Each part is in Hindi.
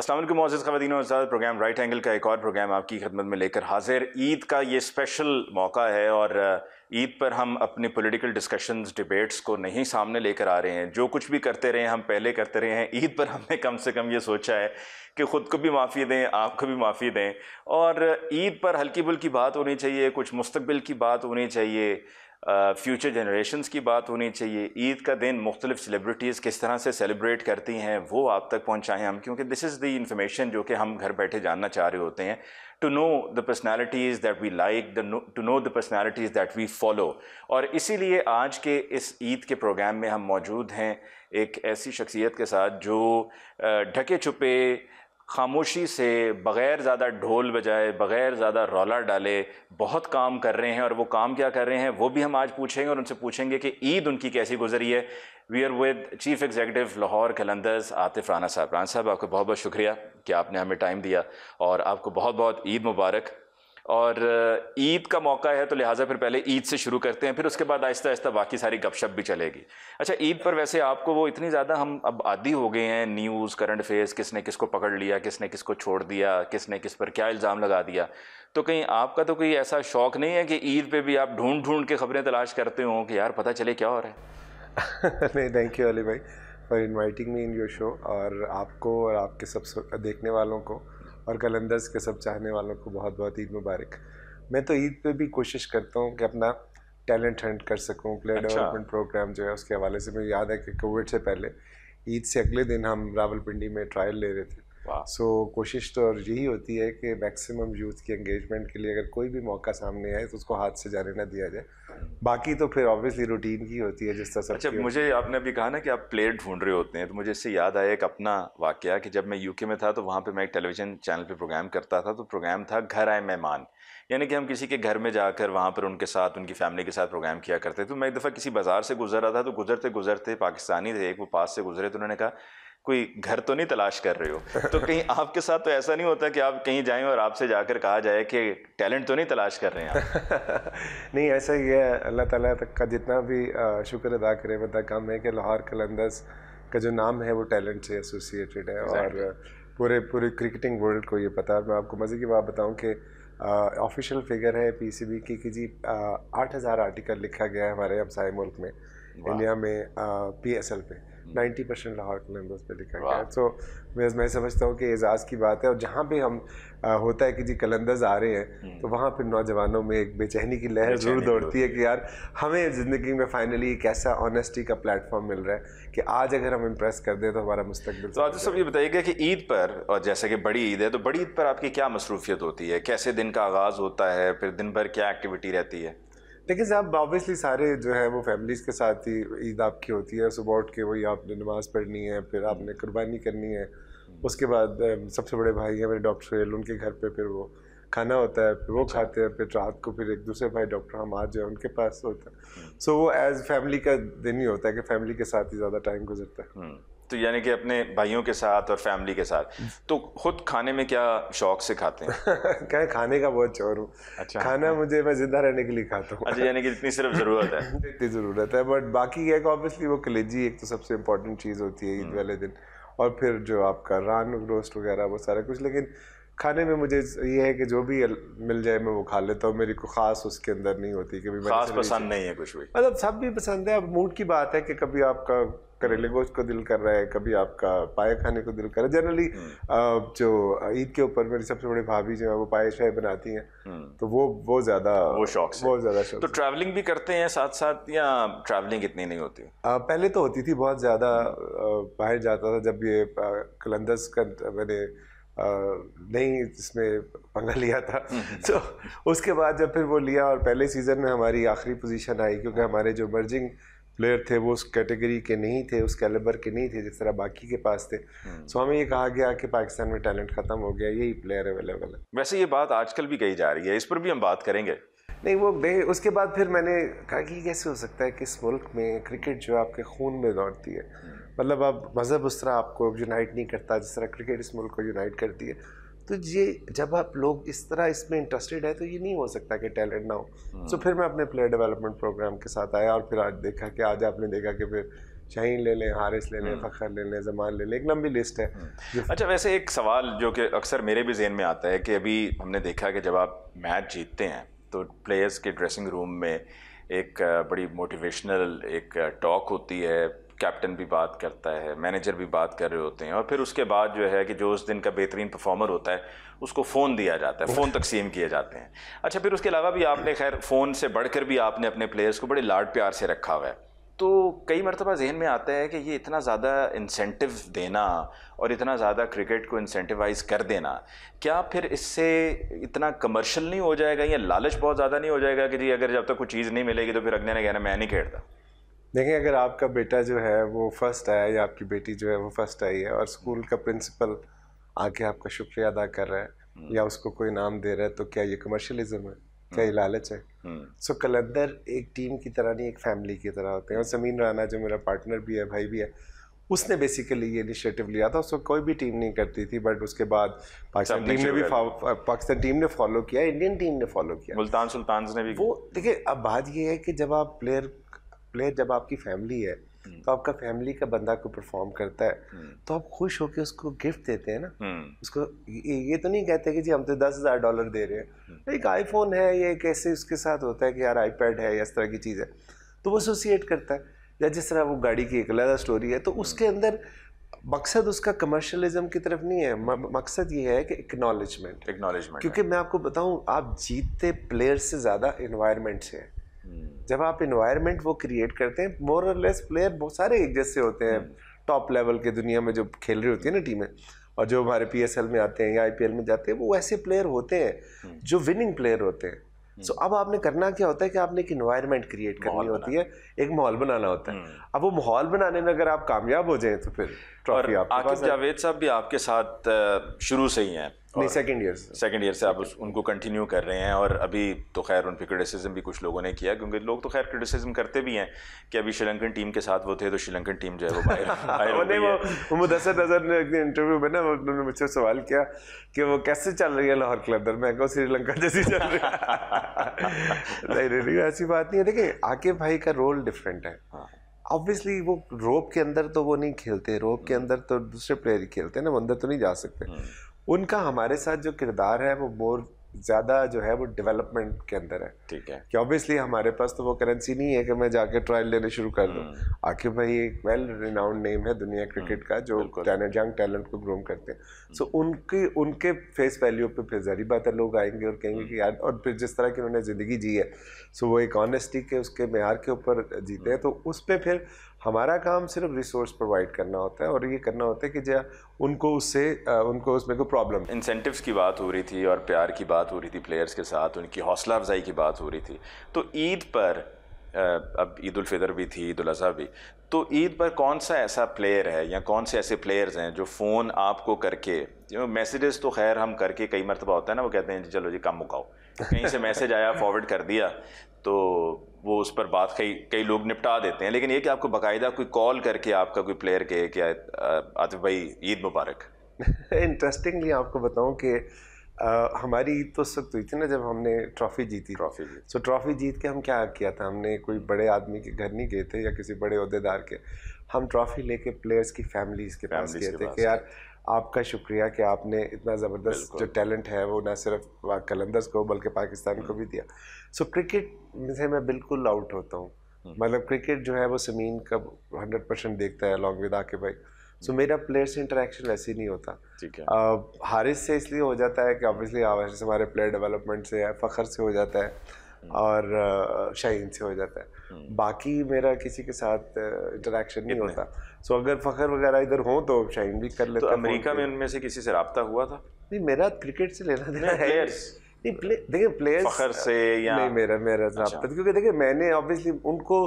असलम मोज़ ख़वान आजाद प्रोग्राम राइट एंगल का एक और प्रोग्राम आपकी खदमत में लेकर हाजिर ईद का ये स्पेशल मौका है और uh, ईद पर हम अपने पॉलिटिकल डिस्कशंस डिबेट्स को नहीं सामने लेकर आ रहे हैं जो कुछ भी करते रहे हम पहले करते रहे हैं ईद पर हमने कम से कम ये सोचा है कि ख़ुद को भी माफ़ी दें आपको भी माफ़ी दें और ईद पर हल्की बुल्की बात होनी चाहिए कुछ मुस्तबिल की बात होनी चाहिए फ्यूचर जनरेशन्स की बात होनी चाहिए ईद का दिन मुख्तलिफ सेलिब्रिटीज़ किस तरह से सेलिब्रेट करती हैं वो आप तक पहुँचाएँ हम क्योंकि दिस इज़ दी इन्फॉर्मेशन जो कि हम घर बैठे जानना चाह रहे होते हैं to know the personalities that we like to know the personalities that we follow और इसीलिए आज के इस ईद के प्रोग्राम में हम मौजूद हैं एक ऐसी शख्सियत के साथ जो ढके छुपे खामोशी से बग़ैर ज़्यादा ढोल बजाए बग़ैर ज़्यादा रौला डाले बहुत काम कर रहे हैं और वो काम क्या कर रहे हैं वो भी हम आज पूछेंगे और उनसे पूछेंगे कि ईद उनकी कैसी गुजरी है we are with chief executive Lahore Qalandars Atif Rana साहब राना साहब आपका बहुत बहुत शुक्रिया कि आपने हमें टाइम दिया और आपको बहुत बहुत ईद मुबारक और ईद का मौका है तो लिहाजा फिर पहले ईद से शुरू करते हैं फिर उसके बाद आहिस्ता आहिस्ता बाकी सारी गपशप भी चलेगी अच्छा ईद पर वैसे आपको वो इतनी ज़्यादा हम अब आदि हो गए हैं न्यूज़ करंट अफेयर्स किसने किसको पकड़ लिया किसने किसको छोड़ दिया किसने किस पर क्या इल्ज़ाम लगा दिया तो कहीं आपका तो कोई ऐसा शौक नहीं है कि ईद पर भी आप ढूंढ ढूंढ के खबरें तलाश करते हों कि यार पता चले क्या और है नहीं थैंक यू अली भाई for inviting me in your show और आपको और आपके सब देखने वालों को और कलंदर्स के सब चाहने वालों को बहुत बहुत ईद मुबारक मैं तो ईद पे भी कोशिश करता हूँ कि अपना टैलेंट हंट कर सकूँ प्लेयर अच्छा। डेवलपमेंट प्रोग्राम जो है उसके हवाले से मुझे याद है कि कोविड से पहले ईद से अगले दिन हम रावलपिंडी में ट्रायल ले रहे थे सो so, कोशिश तो और यही होती है कि मैक्सिमम यूथ की एंगेजमेंट के लिए अगर कोई भी मौका सामने आए तो उसको हाथ से जाने ना दिया जाए बाकी तो फिर ऑब्वियसली रूटीन की होती है जिस तरह अच्छा मुझे आपने अभी कहा ना कि आप प्लेट ढूंढ रहे होते हैं तो मुझे इससे याद आया एक अपना वाक्य कि जब मैं यूके में था तो वहाँ पर मैं एक टेलीविज़न चैनल पर प्रोग्राम करता था तो प्रोग्राम था घर आए मेहमान यानी कि हम किसी के घर में जाकर वहाँ पर उनके साथ उनकी फैमिली के साथ प्रोग्राम किया करते तो मैं एक दफ़ा किसी बाज़ार से गुजर रहा था तो गुजरते गुजरते पाकिस्तानी थे एक वो पास से गुजरे तो उन्होंने कहा कोई घर तो नहीं तलाश कर रहे हो तो कहीं आपके साथ तो ऐसा नहीं होता कि आप कहीं जाएं और आपसे जाकर कहा जाए कि टैलेंट तो नहीं तलाश कर रहे हैं नहीं ऐसा ही है अल्लाह ताला का जितना भी शुक्र अदा करें बता कम है कि लाहौर कलंदस का जो नाम है वो टैलेंट से एसोसिएटेड है exactly. और पूरे पूरे क्रिकेटिंग वर्ल्ड को ये पता है मैं आपको मज़े की बात बताऊँ कि ऑफिशियल फिगर है पी की कि जी आठ हज़ार आर्टिकल लिखा गया है हमारे हमसाए मुल्क में इंडिया में पी एस एल पे नाइन्टी परसेंट लाहौर के नंबर्स पे लिखा गया सो मैं मैं समझता हूँ कि एजाज़ की बात है और जहाँ भी हम आ, होता है कि जी कलंदर्स आ रहे हैं हम्म। तो वहाँ पर नौजवानों में एक बेचैनी की लहर जरूर दौड़ती है कि यार हमें ज़िंदगी में फाइनली एक ऐसा ऑनेस्टी का प्लेटफॉर्म मिल रहा है कि आज अगर हम इम्प्रेस कर दें तो हमारा मुस्तबिल तो आज सब ये बताइएगा कि ईद पर और जैसे कि बड़ी ईद है तो बड़ी ईद पर आपकी क्या मसरूफियत होती है कैसे दिन का आगाज़ होता है फिर दिन भर क्या एक्टिविटी रहती है लेकिन साहब ऑब्वियसली सारे जो है वो फैमिलीज के साथ ही ईद आपकी होती है सुबह उठ के वही आपने नमाज़ पढ़नी है फिर आपने कुर्बानी करनी है उसके बाद सबसे बड़े भाई हैं मेरे डॉक्टर सहेल उनके घर पे फिर वो खाना होता है फिर वो अच्छा। खाते हैं फिर रात को फिर एक दूसरे भाई डॉक्टर हम आज जो है उनके पास होता है सो हम्म। so, वो एज फैमिली का दिन ही होता है कि फैमिली के साथ ही ज़्यादा टाइम गुजरता है हम्म। तो यानी कि अपने भाइयों के साथ और फैमिली के साथ तो खुद खाने में क्या शौक से खाते हैं क्या खाने का बहुत चोर हूँ अच्छा खाना मुझे मैं जिंदा रहने के लिए खाता हूँ अच्छा यानी कि इतनी सिर्फ ज़रूरत है इतनी ज़रूरत है बट बाकी एक ऑब्वियसली वो कलेजी एक तो सबसे इम्पोर्टेंट चीज़ होती है ईद हम्म। वाले दिन और फिर जो आपका रान रोस्ट वगैरह वो सारा कुछ लेकिन खाने में मुझे ये है कि जो भी मिल जाए मैं वो खा लेता हूँ मेरी कोई खास उसके अंदर नहीं होती कभी खास पसंद नहीं है कुछ भी मतलब सब भी पसंद है अब मूड की बात है कि कभी आपका करेले गोश्त को दिल कर रहा है कभी आपका पाए खाने को दिल कर रहा है जनरली हम्म। जो ईद के ऊपर मेरी सबसे बड़ी भाभी जो है वो पाए शाये बनाती हैं हम्म। तो वो वो ज़्यादा वो शौक से बहुत ज़्यादा शौक तो ट्रैवलिंग भी करते हैं साथ साथ या ट्रैवलिंग इतनी नहीं होती आ, पहले तो होती थी बहुत ज़्यादा बाहर जाता था जब ये कलंदस का मैंने नहीं इसमें पंगा लिया था हम्म, हम्म। तो उसके बाद जब फिर वो लिया और पहले सीज़न में हमारी आखिरी पोजीशन आई क्योंकि हमारे जो मर्जिंग प्लेयर थे वो उस कैटेगरी के नहीं थे उस कैलेबर के नहीं थे जिस तरह बाकी के पास थे सो हम्म। तो हमें ये कहा गया कि पाकिस्तान में टैलेंट ख़त्म हो गया यही प्लेयर अवेलेबल है वैसे ये बात आजकल भी कही जा रही है इस पर भी हम बात करेंगे नहीं वो नहीं उसके बाद फिर मैंने कहा कि कैसे हो सकता है कि इस मुल्क में क्रिकेट जो आपके खून में दौड़ती है मतलब अब मज़हब उस तरह आपको यूनाइट नहीं करता जिस तरह क्रिकेट इस मुल्क को यूनाइट करती है तो ये जब आप लोग इस तरह इसमें इंटरेस्टेड है तो ये नहीं हो सकता कि टैलेंट ना हो तो फिर मैं अपने प्लेयर डेवलपमेंट प्रोग्राम के साथ आया और फिर आज देखा कि आज आपने देखा कि फिर शहीन ले लें हारिस ले लें हम्म। फ़खर ले लें जमान ले लें एक लंबी लिस्ट है हम्म। अच्छा वैसे एक सवाल जो कि अक्सर मेरे भी जहन में आता है कि अभी हमने देखा कि जब आप मैच जीतते हैं तो प्लेयर्स के ड्रेसिंग रूम में एक बड़ी मोटिवेशनल एक टॉक होती है कैप्टन भी बात करता है मैनेजर भी बात कर रहे होते हैं और फिर उसके बाद जो है कि जो उस दिन का बेहतरीन परफॉर्मर होता है उसको फ़ोन दिया जाता है फ़ोन तकसीम किए जाते हैं अच्छा फिर उसके अलावा भी आपने खैर फ़ोन से बढ़कर भी आपने अपने प्लेयर्स को बड़े लाड प्यार से रखा हुआ है तो कई मरतबा जहन में आता है कि ये इतना ज़्यादा इंसेंटिव देना और इतना ज़्यादा क्रिकेट को इंसेंटिवाइज कर देना क्या फिर इससे इतना कमर्शल नहीं हो जाएगा या लालच बहुत ज़्यादा नहीं हो जाएगा कि जी अगर जब तक तो कोई चीज़ नहीं मिलेगी तो फिर अगले ने कहना मैं नहीं खेलता देखें अगर आपका बेटा जो है वो फर्स्ट आया या आपकी बेटी जो है वो फर्स्ट आई है और स्कूल का प्रिंसिपल आके आपका शुक्रिया अदा कर रहा है हम्म। या उसको कोई नाम दे रहा है तो क्या ये कमर्शलिज्म है क्या ये हम्म। लालच है सो हम्म। so, कलंदर एक टीम की तरह नहीं एक फैमिली की तरह होते हैं और समीन राना जो मेरा पार्टनर भी है भाई भी है उसने बेसिकली ये इनिशिएटिव लिया था उसको कोई भी टीम नहीं करती थी बट उसके बाद पाकिस्तान टीम ने भी पाकिस्तान टीम ने फॉलो किया इंडियन टीम ने फॉलो किया मुल्तान सुल्तान ने भी वो देखिए अब बात ये है कि जब आप प्लेयर प्लेयर जब आपकी फैमिली है हम्म। तो आपका फैमिली का बंदा को परफॉर्म करता है हम्म। तो आप खुश होकर उसको गिफ्ट देते हैं ना हम्म। उसको ये, ये तो नहीं कहते कि जी हम तो दस हज़ार डॉलर दे रहे हैं एक आईफोन है ये कैसे उसके साथ होता है कि यार आईपैड है या इस तरह की चीज़ है तो वो एसोसिएट करता है या जिस तरह वो गाड़ी की एक अलग स्टोरी है तो उसके अंदर मकसद उसका कमर्शलिज्म की तरफ नहीं है मकसद ये है कि एक्नॉलेजमेंट एक्नॉलेजमेंट क्योंकि मैं आपको बताऊं आप जीतते प्लेयर से ज़्यादा इन्वायरमेंट से हैं जब आप इन्वायरमेंट वो क्रिएट करते हैं मोर और लेस प्लेयर बहुत सारे एक जैसे होते हैं टॉप लेवल के दुनिया में जो खेल रही होती है ना टीमें और जो हमारे पी में आते हैं या आई में जाते हैं वो ऐसे प्लेयर होते हैं जो विनिंग प्लेयर होते हैं सो so, अब आपने करना क्या होता है कि आपने एक इन्वायरमेंट क्रिएट करनी होती है एक माहौल बनाना होता है हम्म। अब वो माहौल बनाने में अगर आप कामयाब हो जाए तो फिर ट्रॉफी आकिब जावेद साहब भी आपके साथ शुरू से ही हैं नहीं सेकंड ईयर सेकंड ईयर से आप उस, उनको कंटिन्यू कर रहे हैं और अभी तो खैर उन पर क्रिटिसिज्म भी कुछ लोगों ने किया क्योंकि लोग तो खैर क्रिटिसिज्म करते भी हैं कि अभी श्रीलंकन टीम के साथ वो थे तो श्रीलंकन टीम जो है वो बाहर वो मुदसर नजर ने इंटरव्यू में ना उन्होंने मुझसे सवाल किया कि वो कैसे चल रही है लाहौर क्लब मैं कहो श्रीलंका जैसी चल रही नहीं नहीं ऐसी बात नहीं है देखिए आके भाई का रोल डिफरेंट है ऑब्वियसली हाँ। वो रोप के अंदर तो वो नहीं खेलते रोप के हम्म। अंदर तो दूसरे प्लेयर ही खेलते हैं ना अंदर तो नहीं जा सकते हम्म। उनका हमारे साथ जो किरदार है वो मोर ज़्यादा जो है वो डेवलपमेंट के अंदर है ठीक है कि ऑब्वियसली हमारे पास तो वो करेंसी नहीं है कि मैं जाके ट्रायल लेने शुरू कर दूँ हम्म। आखिर भाई एक वेल रिनाउंड नेम है दुनिया क्रिकेट हम्म, का जो टैलेंट यंग टैलेंट को ग्रूम करते हैं सो हम्म। so, उनके उनके फेस वैल्यू पे फिर जारी बात है लोग आएंगे और कहेंगे कि यार और फिर जिस तरह की उन्होंने ज़िंदगी जी है सो so, वो एक ऑनेस्टी के उसके मैार के ऊपर जीते हैं तो उस पर फिर हमारा काम सिर्फ रिसोर्स प्रोवाइड करना होता है और ये करना होता है कि जो उनको उससे उनको उसमें कोई प्रॉब्लम इंसेंटिव्स की बात हो रही थी और प्यार की बात हो रही थी प्लेयर्स के साथ उनकी हौसला अफजाई की बात हो रही थी तो ईद पर अब ईद उल फितर भी थी ईद अजी भी तो ईद पर कौन सा ऐसा प्लेयर है या कौन से ऐसे प्लेयर्स हैं जो फ़ोन आपको करके जो मैसेजेस तो खैर हम करके कई मरतबा होता है ना वो कहते हैं चलो जी कम मुकाओ कहीं से मैसेज आया फॉरवर्ड कर दिया तो वो उस पर बात कई कई लोग निपटा देते हैं लेकिन ये कि आपको बाकायदा कोई कॉल करके आपका कोई प्लेयर कहे कि आतिफ भाई ईद मुबारक इंटरेस्टिंगली आपको बताऊँ कि आ, हमारी तो सख्त हुई थी ना जब हमने ट्रॉफी जीती ट्रॉफी जीत सो तो ट्रॉफी जीत के हम क्या किया था हमने कोई बड़े आदमी के घर नहीं गए थे या किसी बड़े अहदेदार के हम ट्रॉफी लेके प्लेयर्स की फैमिलीज के पास गए थे कि यार आपका शुक्रिया कि आपने इतना ज़बरदस्त जो टैलेंट है वो ना सिर्फ कलंदर्स को बल्कि पाकिस्तान को भी हम्म। दिया सो क्रिकेट से मैं बिल्कुल आउट होता हूँ हम्म। मतलब क्रिकेट जो है वो समीन का हंड्रेड परसेंट देखता है अलॉन्ग विद आके भाई सो मेरा प्लेयर से इंटरेक्शन ऐसे नहीं होता ठीक है uh, हारिस से इसलिए हो जाता है कि ऑब्वियसली हारिस हमारे प्लेयर डेवलपमेंट से है फ़खर से हो जाता है हम्म। और शाहीन से हो जाता है हम्म। बाकी मेरा किसी के साथ इंटरेक्शन नहीं होता सो अगर फ़खर वगैरह इधर हों तो शाहीन भी कर लेते तो अमेरिका में उनमें से किसी से रबता हुआ था नहीं मेरा क्रिकेट से लेना देना है नहीं प्ले देखिए प्लेयर्स फखर से या नहीं मेरा मेरा अच्छा। क्योंकि देखिए मैंने ऑब्वियसली उनको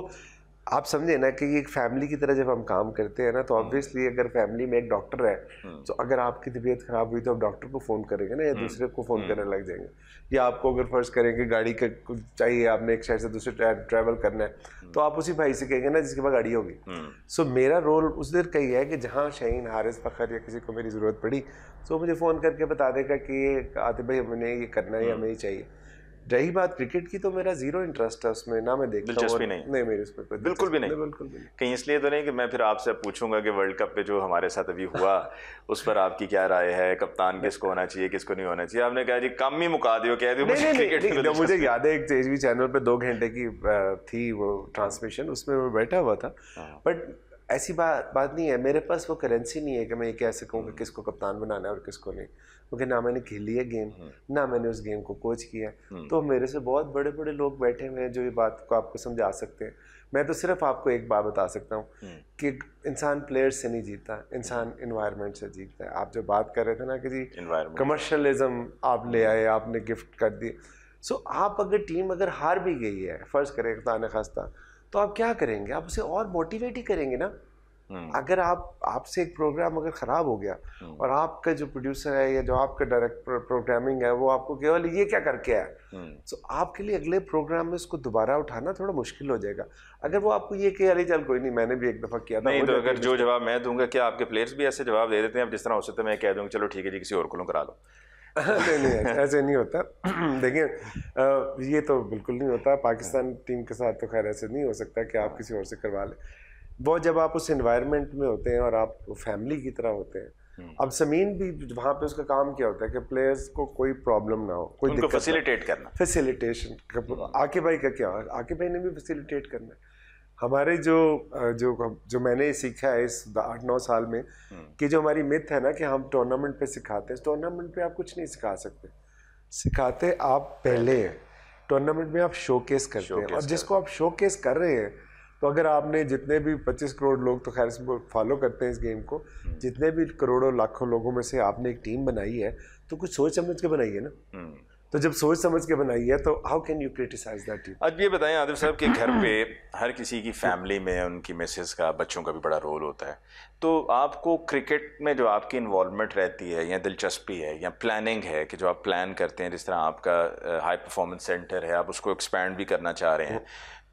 आप समझे ना कि एक फैमिली की तरह जब हम काम करते हैं ना तो ऑब्वियसली हम्म। अगर फैमिली में एक डॉक्टर है हम्म। तो अगर आपकी तबीयत खराब हुई तो आप डॉक्टर को फ़ोन करेंगे ना या हम्म। दूसरे को फ़ोन करने लग जाएंगे या आपको अगर फर्ज करेंगे गाड़ी का चाहिए आपने एक शहर से दूसरे ट्रैवल करना है तो आप उसी भाई से कहेंगे ना जिसके पास गाड़ी होगी सो मेरा रोल उस देर का ही है कि जहाँ शहीन हारिस फखर या किसी को मेरी ज़रूरत पड़ी तो मुझे फ़ोन करके बता देगा कि ये आते भाई हमने ये करना है हमें ये चाहिए रही बात क्रिकेट की तो मेरा जीरो इंटरेस्ट है उसमें ना मैं देखता हूं नहीं नहीं मेरी उसमें कोई बिल्कुल भी नहीं बिल्कुल भी नहीं कहीं इसलिए तो नहीं कि मैं फिर आपसे पूछूंगा कि वर्ल्ड कप पे जो हमारे साथ अभी हुआ उस पर आपकी क्या राय है कप्तान किसको होना चाहिए किसको नहीं होना चाहिए आपने कहा जी कम ही मुका दियो कह दियो मुझे तो याद है एक चेजवी चैनल पर दो घंटे की थी वो ट्रांसमिशन उसमें मैं बैठा हुआ था बट हाँ। ऐसी बात बात नहीं है मेरे पास वो करेंसी नहीं है कि मैं ये कह सकूँ कि हम्म। किसको कप्तान बनाना है और किसको नहीं क्योंकि ना मैंने खेली है गेम हम्म। ना मैंने उस गेम को कोच किया है हम्म। तो मेरे से बहुत बड़े बड़े लोग बैठे हुए हैं जो ये बात को आपको समझा सकते हैं मैं तो सिर्फ आपको एक बात बता सकता हूँ कि इंसान प्लेयर्स से नहीं जीता इंसान इन्वायरमेंट से जीतता है आप जो बात कर रहे थे ना कि जी कमर्शलिज्म आप ले आए आपने गिफ्ट कर दिए सो आप अगर टीम अगर हार भी गई है फ़र्ज़ करें खुदा खास्ता तो आप क्या करेंगे आप उसे और मोटिवेट ही करेंगे ना हम्म। अगर आप आपसे एक प्रोग्राम अगर ख़राब हो गया हम्म। और आपका जो प्रोड्यूसर है या जो आपका डायरेक्ट प्रोग्रामिंग है वो आपको केवल ये क्या करके आया तो आपके लिए अगले प्रोग्राम में उसको दोबारा उठाना थोड़ा मुश्किल हो जाएगा अगर वो आपको ये कह अरे चल कोई नहीं मैंने भी एक दफ़ा किया था नहीं तो अगर जो जवाब मैं दूंगा क्या आपके प्लेयर्स भी ऐसे जवाब दे देते हैं जिस तरह हो सकता है मैं कह दूंगा चलो ठीक है जी किसी और को करा लो नहीं नहीं ऐसे नहीं होता देखिए ये तो बिल्कुल नहीं होता पाकिस्तान हाँ। टीम के साथ तो खैर ऐसे नहीं हो सकता कि आप किसी और से करवा लें वो जब आप उस इन्वायरमेंट में होते हैं और आप फैमिली की तरह होते हैं हम्म। अब जमीन भी वहाँ पे उसका काम क्या होता है कि प्लेयर्स को कोई प्रॉब्लम ना हो कोई फैसिलिटेट करना फैसिलिटेशन आके भाई का क्या आके भाई ने भी फैसिलिटेट करना है हमारे जो जो जो मैंने सीखा है इस आठ नौ साल में हम्म। कि जो हमारी मिथ है ना कि हम टूर्नामेंट पे सिखाते हैं टूर्नामेंट पे आप कुछ नहीं सिखा सकते सिखाते आप पहले हैं टूर्नामेंट में आप शोकेस करते शोकेस हैं और जिसको आप शोकेस कर रहे हैं तो अगर आपने जितने भी 25 करोड़ लोग तो खैर से फॉलो करते हैं इस गेम को हम्म। जितने भी करोड़ों लाखों लोगों में से आपने एक टीम बनाई है तो कुछ सोच समझ के बनाई है ना हम्म। तो जब सोच समझ के बनाई है तो how can you criticize that अब ये बताएं आदिफ साहब के घर पे हर किसी की फैमिली में उनकी मिसेज का बच्चों का भी बड़ा रोल होता है तो आपको क्रिकेट में जो आपकी इन्वॉलमेंट रहती है या दिलचस्पी है या प्लानिंग है कि जो आप प्लान करते हैं जिस तरह आपका हाई परफॉर्मेंस सेंटर है आप उसको एक्सपैंड भी करना चाह रहे हैं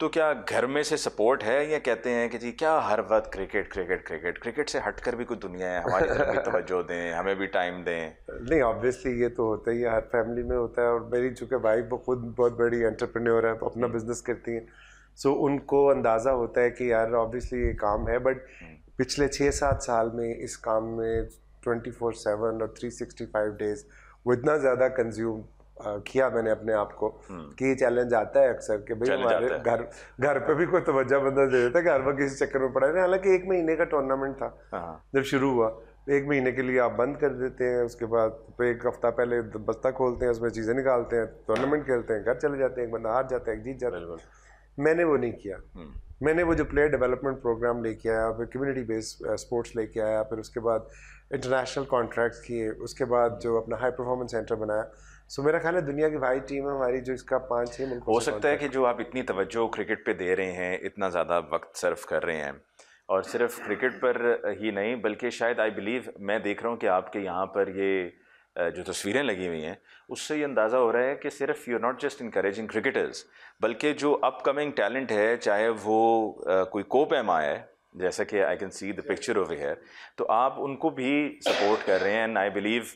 तो क्या घर में से सपोर्ट है या कहते हैं कि जी क्या हर वक्त क्रिकेट क्रिकेट क्रिकेट क्रिकेट से हटकर भी कुछ दुनिया है हमारी तरफ भी तवज्जो दें हमें भी टाइम दें नहीं ऑब्वियसली ये तो होता ही है हर फैमिली में होता है और मेरी चूँकि वाइफ वो खुद बहुत बड़ी एंटरप्रेन्योर है तो अपना बिजनेस हम्म। करती हैं सो so, उनको अंदाज़ा होता है कि यार ऑब्वियसली ये काम है बट हम्म। पिछले छः सात साल में इस काम में ट्वेंटी फोर सेवन और थ्री सिक्सटी फाइव डेज़ वो इतना ज़्यादा कंज्यूम किया मैंने अपने आप को हम्म। कि चैलेंज आता है अक्सर कि भाई हमारे घर घर पे भी कोई तवज्जा बंदा दे देता है घर में किसी चक्कर में पड़ा है हालांकि एक महीने का टूर्नामेंट था हाँ, हाँ। जब शुरू हुआ एक महीने के लिए आप बंद कर देते हैं उसके बाद फिर एक हफ्ता पहले बस्ता खोलते हैं उसमें चीज़ें निकालते हैं टूर्नामेंट खेलते हैं घर चले जाते हैं एक बंदा हार जाता है जीत जाता है मैंने वो नहीं किया हम्म। मैंने वो जो प्लेयर डेवलपमेंट प्रोग्राम लेके आया फिर कम्युनिटी बेस्ड स्पोर्ट्स लेके आया फिर उसके बाद इंटरनेशनल कॉन्ट्रैक्ट किए उसके बाद जो अपना हाई परफॉर्मेंस सेंटर बनाया सो मेरा ख्याल है दुनिया की भाई टीम है हमारी जो इसका पाँच छः मुल्क हो सकता है कि जो आप इतनी तवज्जो क्रिकेट पे दे रहे हैं इतना ज़्यादा वक्त सर्व कर रहे हैं और सिर्फ क्रिकेट पर ही नहीं बल्कि शायद आई बिलीव मैं देख रहा हूँ कि आपके यहाँ पर ये जो तस्वीरें लगी हुई हैं उससे ये अंदाज़ा हो रहा है कि सिर्फ you are not just encouraging cricketers बल्कि जो अपकमिंग टैलेंट है चाहे वो कोई कोप एम है जैसा कि I can see the picture of hair तो आप उनको भी सपोर्ट कर रहे हैं एंड आई बिलीव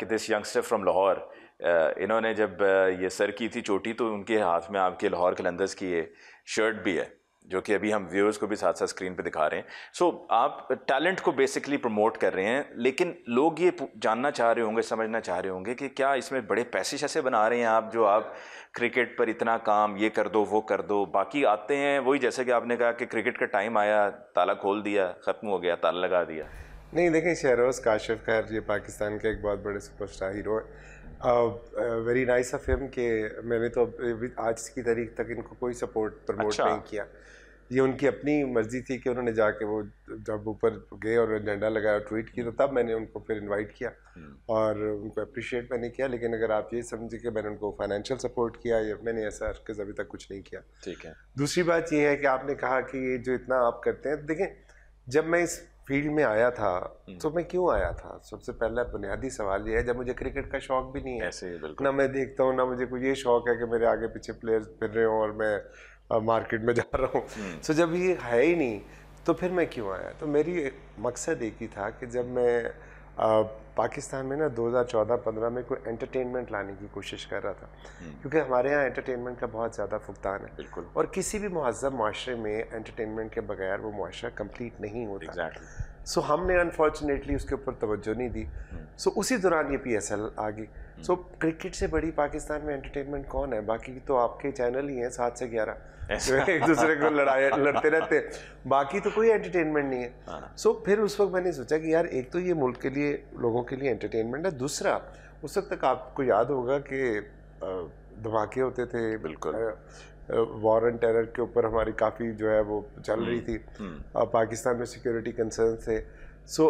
कि दिस यंगस्टर फ्रॉम लाहौर इन्होंने जब ये सर की थी चोटी तो उनके हाथ में आपके लाहौर कलंदर्स की ये शर्ट भी है जो कि अभी हम व्यूअर्स को भी साथ साथ स्क्रीन पे दिखा रहे हैं सो so, आप टैलेंट को बेसिकली प्रमोट कर रहे हैं लेकिन लोग ये जानना चाह रहे होंगे समझना चाह रहे होंगे कि क्या इसमें बड़े पैसे शैसे बना रहे हैं आप जो आप क्रिकेट पर इतना काम ये कर दो वो कर दो बाकी आते हैं वही जैसे कि आपने कहा कि क्रिकेट का टाइम आया ताला खोल दिया ख़त्म हो गया ताला लगा दिया नहीं देखें शहरोज़ काशिफ खैर ये पाकिस्तान के एक बहुत बड़े सुपरस्टार हीरो है वेरी नाइस ऑफ हिम कि मैंने तो आज की तारीख तक इनको कोई सपोर्ट प्रमोट अच्छा। नहीं किया ये उनकी अपनी मर्जी थी कि उन्होंने जाके वो जब ऊपर गए और झंडा लगाया ट्वीट किया तो तब मैंने उनको फिर इनवाइट किया हम्म। और उनको अप्रिशिएट मैंने किया लेकिन अगर आप ये समझे कि मैंने उनको फाइनेंशियल सपोर्ट किया या मैंने ऐसा हरकत अभी तक कुछ नहीं किया ठीक है दूसरी बात ये है कि आपने कहा कि ये जो इतना आप करते हैं देखें जब मैं इस फील्ड में आया था हम्म। तो मैं क्यों आया था सबसे पहला बुनियादी सवाल ये है जब मुझे क्रिकेट का शौक भी नहीं है ऐसे ही ना मैं देखता हूँ ना मुझे कोई ये शौक है कि मेरे आगे पीछे प्लेयर्स फिर रहे हों और मैं मार्केट में जा रहा हूँ सो हम्म। जब ये है ही नहीं तो फिर मैं क्यों आया तो मेरी मकसद एक ही था कि जब मैं पाकिस्तान में ना 2014-15 में कोई एंटरटेनमेंट लाने की कोशिश कर रहा था हम्म। क्योंकि हमारे यहाँ एंटरटेनमेंट का बहुत ज़्यादा फुकदान है बिल्कुल और किसी भी महजब माशरे में एंटरटेनमेंट के बगैर वो माशरा कम्प्लीट नहीं होता exactly. सो so, हमने अनफॉर्चुनेटली उसके ऊपर तोज्जो नहीं दी सो हम्म। so, उसी दौरान ये पी आ गई सो हम्म। so, क्रिकेट से बड़ी पाकिस्तान में एंटरटेनमेंट कौन है बाकी तो आपके चैनल ही हैं सात से ग्यारह एक दूसरे को लड़ाए लड़ते रहते हैं बाकी तो कोई एंटरटेनमेंट नहीं है सो हाँ। so, फिर उस वक्त मैंने सोचा कि यार एक तो ये मुल्क के लिए लोगों के लिए एंटरटेनमेंट है दूसरा उस वक्त तक आपको याद होगा कि धमाके होते थे बिल्कुल वॉर एंड टेरर के ऊपर हमारी काफ़ी जो है वो चल रही हम्म। थी हम्म। पाकिस्तान में सिक्योरिटी कंसर्न थे सो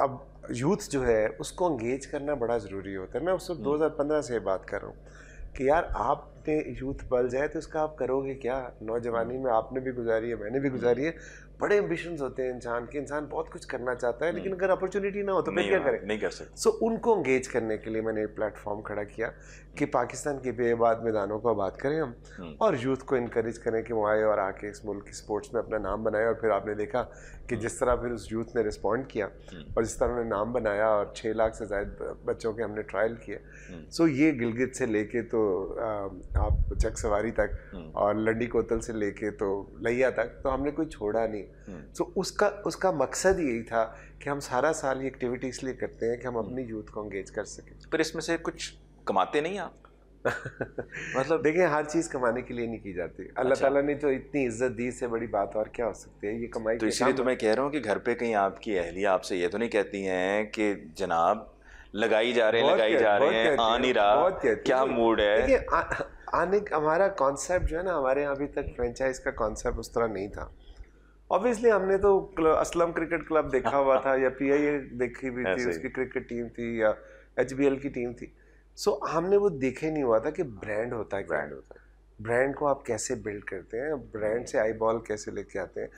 अब यूथ जो है उसको इंगेज करना बड़ा ज़रूरी होता है मैं उस वक्त हम्म। दो हज़ार पंद्रह से बात कर रहा हूँ कि यार आपने यूथ बल जाए तो उसका आप करोगे क्या नौजवानी हम्म। में आपने भी गुजारी है मैंने भी हम्म। गुजारी है बड़े एम्बिशन होते हैं इंसान के इंसान बहुत कुछ करना चाहता है लेकिन हम्म। अगर अपॉर्चुनिटी ना हो तो मैं क्या करें नहीं कर सकते सो so, उनको एंगेज करने के लिए मैंने एक प्लेटफॉर्म खड़ा किया कि पाकिस्तान के बेबाद मैदानों को आबाद करें हम हम्म। और यूथ को इनक्रेज करें कि वो आए और आके इस मुल्क की स्पोर्ट्स में अपना नाम बनाए और फिर आपने देखा कि हम्म। जिस तरह फिर उस यूथ ने रिस्पॉन्ड किया और जिस तरह उन्होंने नाम बनाया और छः लाख से ज़्यादा बच्चों के हमने ट्रायल किए सो ये गिलगित से लेके तो आप चक सवारी तक और लंडी कोतल से लेके तो लहिया तक तो हमने कोई छोड़ा नहीं तो उसका उसका मकसद यही था कि हम सारा साल ये एक्टिविटी इसलिए करते हैं कि हम अपनी यूथ को एंगेज कर सकें पर इसमें से कुछ कमाते नहीं आप मतलब देखिए हर चीज़ कमाने के लिए नहीं की जाती अल्लाह अच्छा। ताला ने तो इतनी इज्जत दी से बड़ी बात और क्या हो सकती है ये कमाई तो इसलिए तो मैं कह रहा हूँ कि घर पे कहीं आपकी अहलिया आपसे ये तो नहीं कहती हैं कि जनाब लगाई जा रहे हैं लगाई जा रहे हैं आ नहीं रहा क्या मूड तो है आने हमारा कॉन्सेप्ट जो है ना हमारे यहाँ अभी तक फ्रेंचाइज का कॉन्सेप्ट उस तरह नहीं था ऑब्वियसली हमने तो असलम क्रिकेट क्लब देखा हुआ था या पी देखी हुई थी उसकी क्रिकेट टीम थी या एच की टीम थी सो so, हमने वो देखे नहीं हुआ था कि ब्रांड होता है ब्रांड होता है ब्रांड को आप कैसे बिल्ड करते हैं ब्रांड से आई बॉल कैसे लेके आते हैं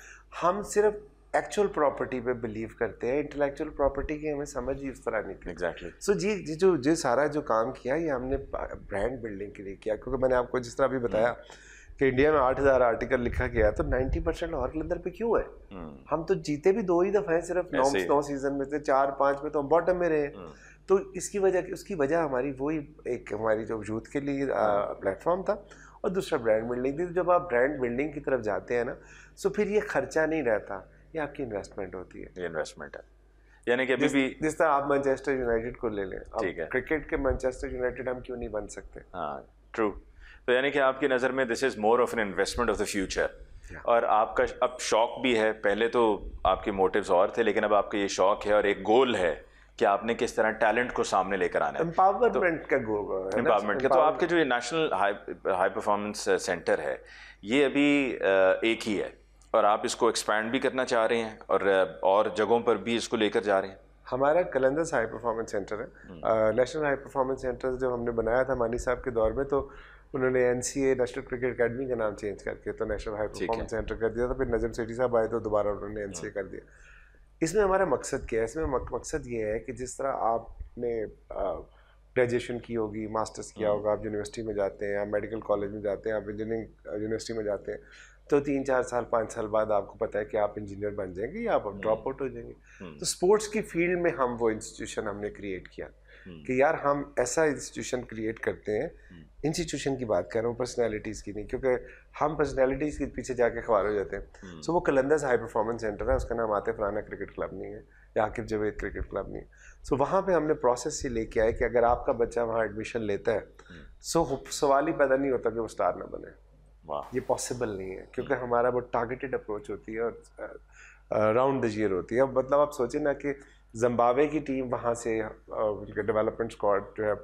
हम सिर्फ एक्चुअल प्रॉपर्टी पे बिलीव करते हैं इंटेलेक्चुअल प्रॉपर्टी की हमें समझ ही उस तरह नहीं थी एग्जैक्टली सो जी जी जो जो सारा जो काम किया ये हमने ब्रांड बिल्डिंग के लिए किया क्योंकि मैंने आपको जिस तरह अभी बताया yeah. हम्म। कि इंडिया में आठ हजार आर्टिकल लिखा गया तो नाइन्टी परसेंट और कलंदर पे क्यों है हम्म। हम तो जीते भी दो ही दफा सिर्फ नौ नौ सीजन में से चार पांच में तो हम बॉटम में रहे हम्म। तो इसकी वजह उसकी वजह हमारी वही एक हमारी जो यूथ के लिए प्लेटफॉर्म हम्म। था और दूसरा ब्रांड बिल्डिंग थी तो जब आप ब्रांड बिल्डिंग की तरफ जाते हैं ना तो फिर ये खर्चा नहीं रहता ये आपकी इन्वेस्टमेंट होती है इन्वेस्टमेंट है यानी कि अभी भी जिस तरह आप मैनचेस्टर यूनाइटेड को ले लें ठीक है क्रिकेट के मैनचेस्टर यूनाइटेड हम क्यों नहीं बन सकते हाँ ट्रू तो यानी कि आपकी नज़र में this is more of an investment of the future और आपका अब शौक भी है पहले तो आपके मोटिव्स और थे लेकिन अब आपका ये शौक है और एक गोल है कि आपने किस तरह टैलेंट को सामने लेकर आना है एम्पावरमेंट तो, का गोल एम्पावरमेंट का तो आपके जो ये नेशनल हाई परफॉर्मेंस सेंटर है ये अभी uh, एक ही है और आप इसको एक्सपैंड भी करना चाह रहे हैं और uh, और जगहों पर भी इसको लेकर जा रहे हैं हमारा कलंदस हाई परफॉर्मेंस सेंटर है नेशनल हाई परफॉर्मेंस सेंटर जो हमने बनाया था मानी साहब के दौर में तो उन्होंने एन नेशनल क्रिकेट अकेडमी का नाम चेंज करके तो नेशनल हाई परफॉर्मेंस सेंटर कर दिया था तो तो फिर नजम सेठी साहब आए तो दोबारा उन्होंने एन हाँ। कर दिया इसमें हमारा मकसद क्या है इसमें मकसद ये है कि जिस तरह आपने ग्रेजुएशन की होगी मास्टर्स किया हाँ। होगा आप यूनिवर्सिटी में जाते हैं आप मेडिकल कॉलेज में जाते हैं आप इंजीनियरिंग यूनिवर्सिटी में जाते हैं तो तीन चार साल पाँच साल बाद आपको पता है कि आप इंजीनियर बन जाएंगे या आप ड्रॉप हाँ। आउट हो जाएंगे तो स्पोर्ट्स की फील्ड में हम वो इंस्टीट्यूशन हमने क्रिएट किया हम्म। कि यार हम ऐसा इंस्टीट्यूशन क्रिएट करते हैं इंस्टीट्यूशन हम्म। की बात कर रहा हूँ पर्सनैलिटीज़ की नहीं क्योंकि हम पर्सनैलिटीज़ के पीछे जाके खबार हो जाते हैं सो हम्म। वो कलंदस हाई परफॉर्मेंस सेंटर है उसका नाम आते फराना क्रिकेट क्लब नहीं है या आकिब जवेद क्रिकेट क्लब नहीं है सो वहाँ पर हमने प्रोसेस ये लेके आए कि अगर आपका बच्चा वहाँ एडमिशन लेता है सो सवाल ही पैदा नहीं होता कि वो स्टार ना बने ये पॉसिबल नहीं है क्योंकि हमारा वो टारगेटेड अप्रोच होती है और राउंड द ईयर होती है मतलब आप सोचें ना कि जम्बावे की टीम वहाँ से उनके डेवलपमेंट स्कॉड जो है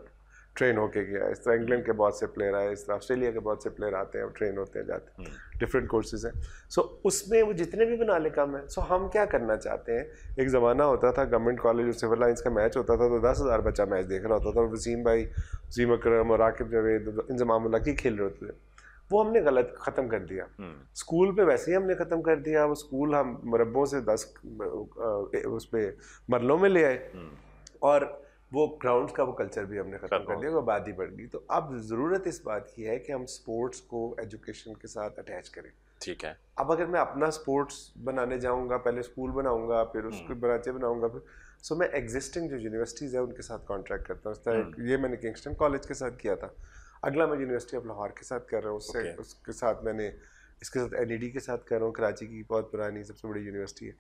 ट्रेन होके गया इस तरह इंग्लैंड के बहुत से प्लेयर आए इस तरह ऑस्ट्रेलिया के बहुत से प्लेयर आते हैं ट्रेन होते हैं जाते हैं डिफरेंट हम्म। कोर्सेज हैं सो उसमें वो जितने भी बनाने कम है सो so, हम क्या करना चाहते हैं एक ज़माना होता था गवर्नमेंट कॉलेज और सिविल लाइन्स का मैच होता था तो दस हज़ार बच्चा मैच देख रहा होता था वसीम भाई वसीम अक्रम और राकिब जवेद इंजमाम की खेल रहे होते थे वो हमने गलत ख़त्म कर दिया हम्म। स्कूल पे वैसे ही हमने ख़त्म कर दिया वो स्कूल हम मरबों से दस उस पर मरलों में ले आए हम्म। और वो ग्राउंड का वो कल्चर भी हमने ख़त्म कर दिया वो आबादी बढ़ गई तो अब ज़रूरत इस बात की है कि हम स्पोर्ट्स को एजुकेशन के साथ अटैच करें ठीक है अब अगर मैं अपना स्पोर्ट्स बनाने जाऊंगा पहले स्कूल बनाऊंगा फिर हम्म। उसके ब्रांचे बनाऊंगा फिर सो मैं एग्जिस्टिंग जो यूनिवर्सिटीज़ है उनके साथ कॉन्ट्रैक्ट करता हूँ ये मैंने किंगस्टन कॉलेज के साथ किया था अगला मैं यूनिवर्सिटी ऑफ लाहौर के साथ कर रहा हूँ उससे okay. उसके साथ मैंने इसके साथ एन e के साथ कर रहा हूँ कराची की बहुत पुरानी सबसे बड़ी यूनिवर्सिटी है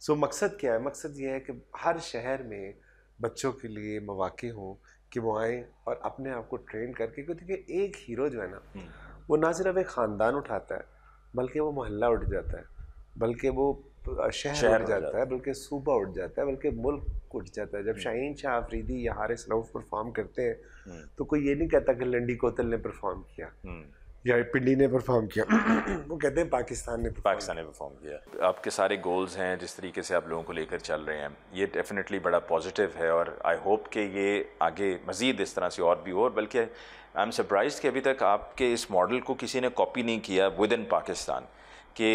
सो so, मकसद क्या है मकसद ये है कि हर शहर में बच्चों के लिए मौाक़े हों कि वो आएँ और अपने आप को ट्रेन करके क्योंकि एक हीरो जो है ना हम्म। वो ना सिर्फ एक ख़ानदान उठाता है बल्कि वो मोहल्ला उठ जाता है बल्कि वो शहर, शहर उठ जाता है बल्कि सूबा उठ जाता है बल्कि मुल्क उठ जाता है जब हम्म। शाहीन शाह आफरीदी या हारिस रऊफ परफॉर्म करते हैं हम्म। तो कोई ये नहीं कहता कि लंडी कोतल ने परफॉर्म किया हम्म। या पिंडी ने परफॉर्म किया वो कहते हैं पाकिस्तान ने पाकिस्तान ने परफॉर्म किया आपके सारे गोल्स हैं जिस तरीके से आप लोगों को लेकर चल रहे हैं ये डेफिनेटली बड़ा पॉजिटिव है और आई होप कि ये आगे मज़ीद इस तरह से और भी हो और बल्कि आई एम सरप्राइज कि अभी तक आपके इस मॉडल को किसी ने कॉपी नहीं किया विद इन पाकिस्तान कि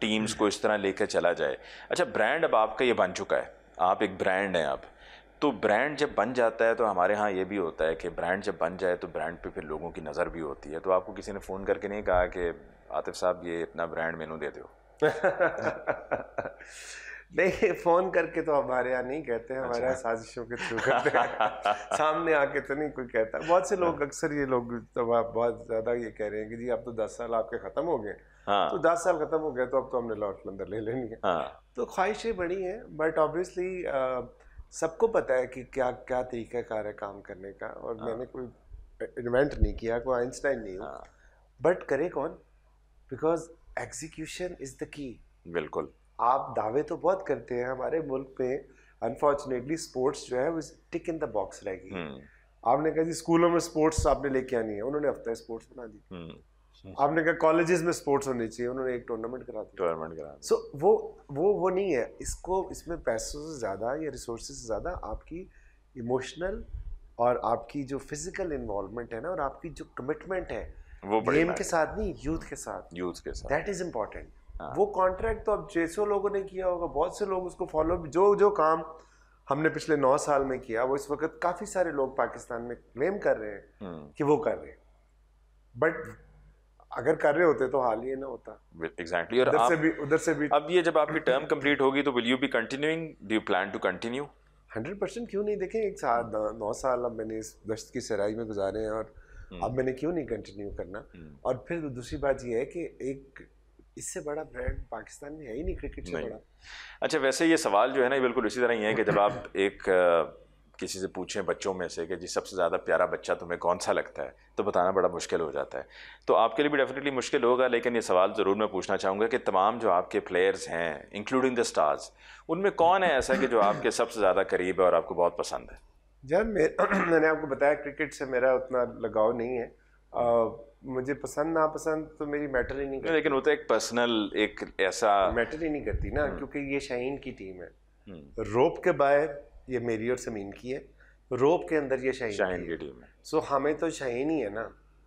टीम्स को इस तरह लेकर चला जाए अच्छा ब्रांड अब आपका ये बन चुका है आप एक ब्रांड हैं आप तो ब्रांड जब बन जाता है तो हमारे यहाँ ये भी होता है कि ब्रांड जब बन जाए तो ब्रांड पे फिर लोगों की नज़र भी होती है तो आपको किसी ने फ़ोन करके नहीं कहा कि आतिफ साहब ये अपना ब्रांड मेनू दे दो नहीं फ़ोन करके तो हमारे यहाँ नहीं कहते हैं हमारे यहाँ अच्छा। साजिशों के थ्रू करते हैं सामने आके तो नहीं कोई कहता बहुत से लोग अक्सर ये लोग तो बहुत ज़्यादा ये कह रहे हैं कि जी अब तो दस साल आपके ख़त्म हो गए हाँ। तो दस साल खत्म हो गया तो अब तो हमने लॉर्ड लंदर ले लेनी है हाँ। तो ख्वाहिशें बड़ी हैं बट ऑब्वियसली सबको पता है कि क्या क्या कार है काम करने का और हाँ। मैंने कोई इन्वेंट नहीं किया कोई आइंस्टाइन नहीं हूँ बट हाँ। करे कौन because execution is the key बिल्कुल आप दावे तो बहुत करते हैं हमारे मुल्क में अनफॉर्चुनेटली स्पोर्ट्स जो है वो टिक इन द बॉक्स रहेगी हम्म। आपने कहा जी स्कूलों में स्पोर्ट्स आपने लेके आनी है उन्होंने हफ्ता स्पोर्ट्स बना दी हम्म। आपने कहा कॉलेजेस में स्पोर्ट्स होने चाहिए उन्होंने एक टूर्नामेंट करा दिया टूर्नामेंट करा सो so, वो वो वो नहीं है इसको इसमें पैसों से ज़्यादा या रिसोर्स से ज़्यादा आपकी इमोशनल और आपकी जो फिजिकल इन्वॉल्वमेंट है ना और आपकी जो कमिटमेंट है वो गेम के साथ नहीं यूथ के साथ यूथ के साथ दैट इज इम्पॉर्टेंट वो कॉन्ट्रैक्ट तो अब छः लोगों ने किया होगा बहुत से लोग उसको फॉलो जो जो काम हमने पिछले नौ साल में किया वो इस वक्त काफ़ी सारे लोग पाकिस्तान में क्लेम कर रहे हैं हम्म। कि वो कर रहे हैं बट अगर कर रहे होते तो हाल ही ना होता एग्जैक्टली exactly. और उधर से भी उधर से भी अब ये जब आपकी टर्म कंप्लीट होगी तो will you be continuing do you plan to continue 100 percent क्यों नहीं देखें एक साल hmm. नौ साल अब मैंने इस दश्त की सराई में गुजारे हैं और hmm. अब मैंने क्यों नहीं कंटिन्यू करना hmm. और फिर दूसरी बात ये है कि एक इससे बड़ा ब्रांड पाकिस्तान में है ही नहीं क्रिकेट से नहीं। बड़ा अच्छा वैसे ये सवाल जो है ना बिल्कुल इसी तरह ही है कि जब आप एक किसी से पूछें बच्चों में से कि जी सबसे ज़्यादा प्यारा बच्चा तुम्हें कौन सा लगता है तो बताना बड़ा मुश्किल हो जाता है तो आपके लिए भी डेफिनेटली मुश्किल होगा लेकिन ये सवाल ज़रूर मैं पूछना चाहूँगा कि तमाम जो आपके प्लेयर्स हैं इंक्लूडिंग द स्टार्स उनमें कौन है ऐसा कि जो आपके सबसे ज़्यादा करीब है और आपको बहुत पसंद है जब मैंने आपको बताया क्रिकेट से मेरा उतना लगाव नहीं है मुझे पसंद ना पसंद तो मेरी मैटर ही नहीं करती लेकिन वो तो एक पर्सनल एक ऐसा मैटर ही नहीं करती ना हम्म। क्योंकि ये शाहीन की टीम है हम्म। रोप के बाहर ये मेरी और समीन की है रोप के अंदर ये शहीन शाहीन की टीम है सो हमें तो शहीन ही है ना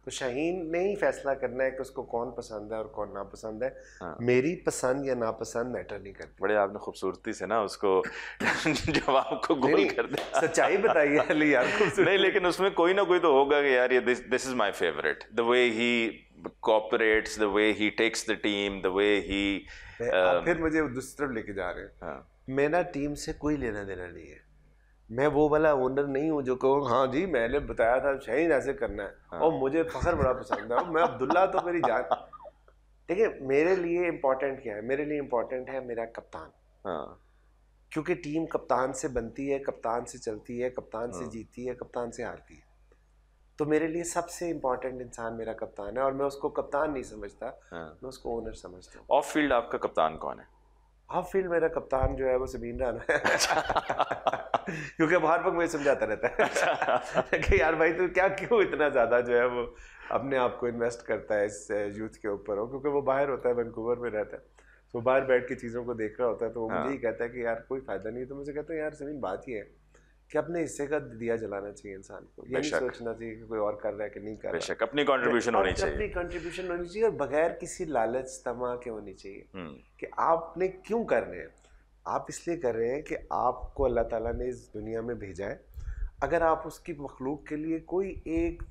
तो शहीन ने ही फैसला करना है कि उसको कौन पसंद है और कौन नापसंद है हाँ। मेरी पसंद या नापसंद मैटर नहीं करती बड़े आपने खूबसूरती से ना उसको जवाब को गोल कर दिया सच्चाई बताइए अली यार नहीं लेकिन उसमें कोई ना कोई तो होगा कि यार ये this is my favourite the way he cooperates the way he takes the team the way he फिर मुझे दूसरी तरफ लेके जा रहे हैं हाँ। मेरा टीम से कोई लेना देना नहीं है मैं वो वाला ओनर नहीं हूँ जो कहो हाँ जी मैंने बताया था शहीद ऐसे करना है हाँ। और मुझे फखर बड़ा पसंद है मैं अब्दुल्ला तो मेरी जान देखिए मेरे लिए इम्पोर्टेंट क्या है मेरे लिए इम्पोर्टेंट है मेरा कप्तान हाँ। क्योंकि टीम कप्तान से बनती है कप्तान से चलती है कप्तान हाँ। से जीतती है कप्तान से हारती है तो मेरे लिए सबसे इम्पोर्टेंट इंसान मेरा कप्तान है और मैं उसको कप्तान नहीं समझता हाँ। मैं उसको ओनर समझता हूँ ऑफ फील्ड आपका कप्तान कौन है हाफ फील्ड मेरा कप्तान जो है वो जमीन राना है क्योंकि अब हर वक्त मुझे समझाता रहता है कि यार भाई तू तो क्या क्यों इतना ज़्यादा जो है वो अपने आप को इन्वेस्ट करता है इस यूथ के ऊपर हो क्योंकि वो बाहर होता है वैंकूवर में रहता है तो बाहर बैठ के चीज़ों को देख रहा होता है तो वो मुझे हाँ। ही कहता है कि यार कोई फ़ायदा नहीं है तो मुझे कहता है यार जमीन बात ही है कि अपने हिस्से का दिया जलाना चाहिए इंसान को ये नहीं सोचना चाहिए कि कोई और कर रहा है कि नहीं कर रहा है अपनी कंट्रीब्यूशन होनी चाहिए अपनी कंट्रीब्यूशन होनी चाहिए और बगैर किसी लालच तमा के होनी चाहिए हम्म। कि आपने क्यों कर रहे हैं आप इसलिए कर रहे हैं कि आपको अल्लाह ताला ने इस दुनिया में भेजा है अगर आप उसकी मखलूक के लिए कोई एक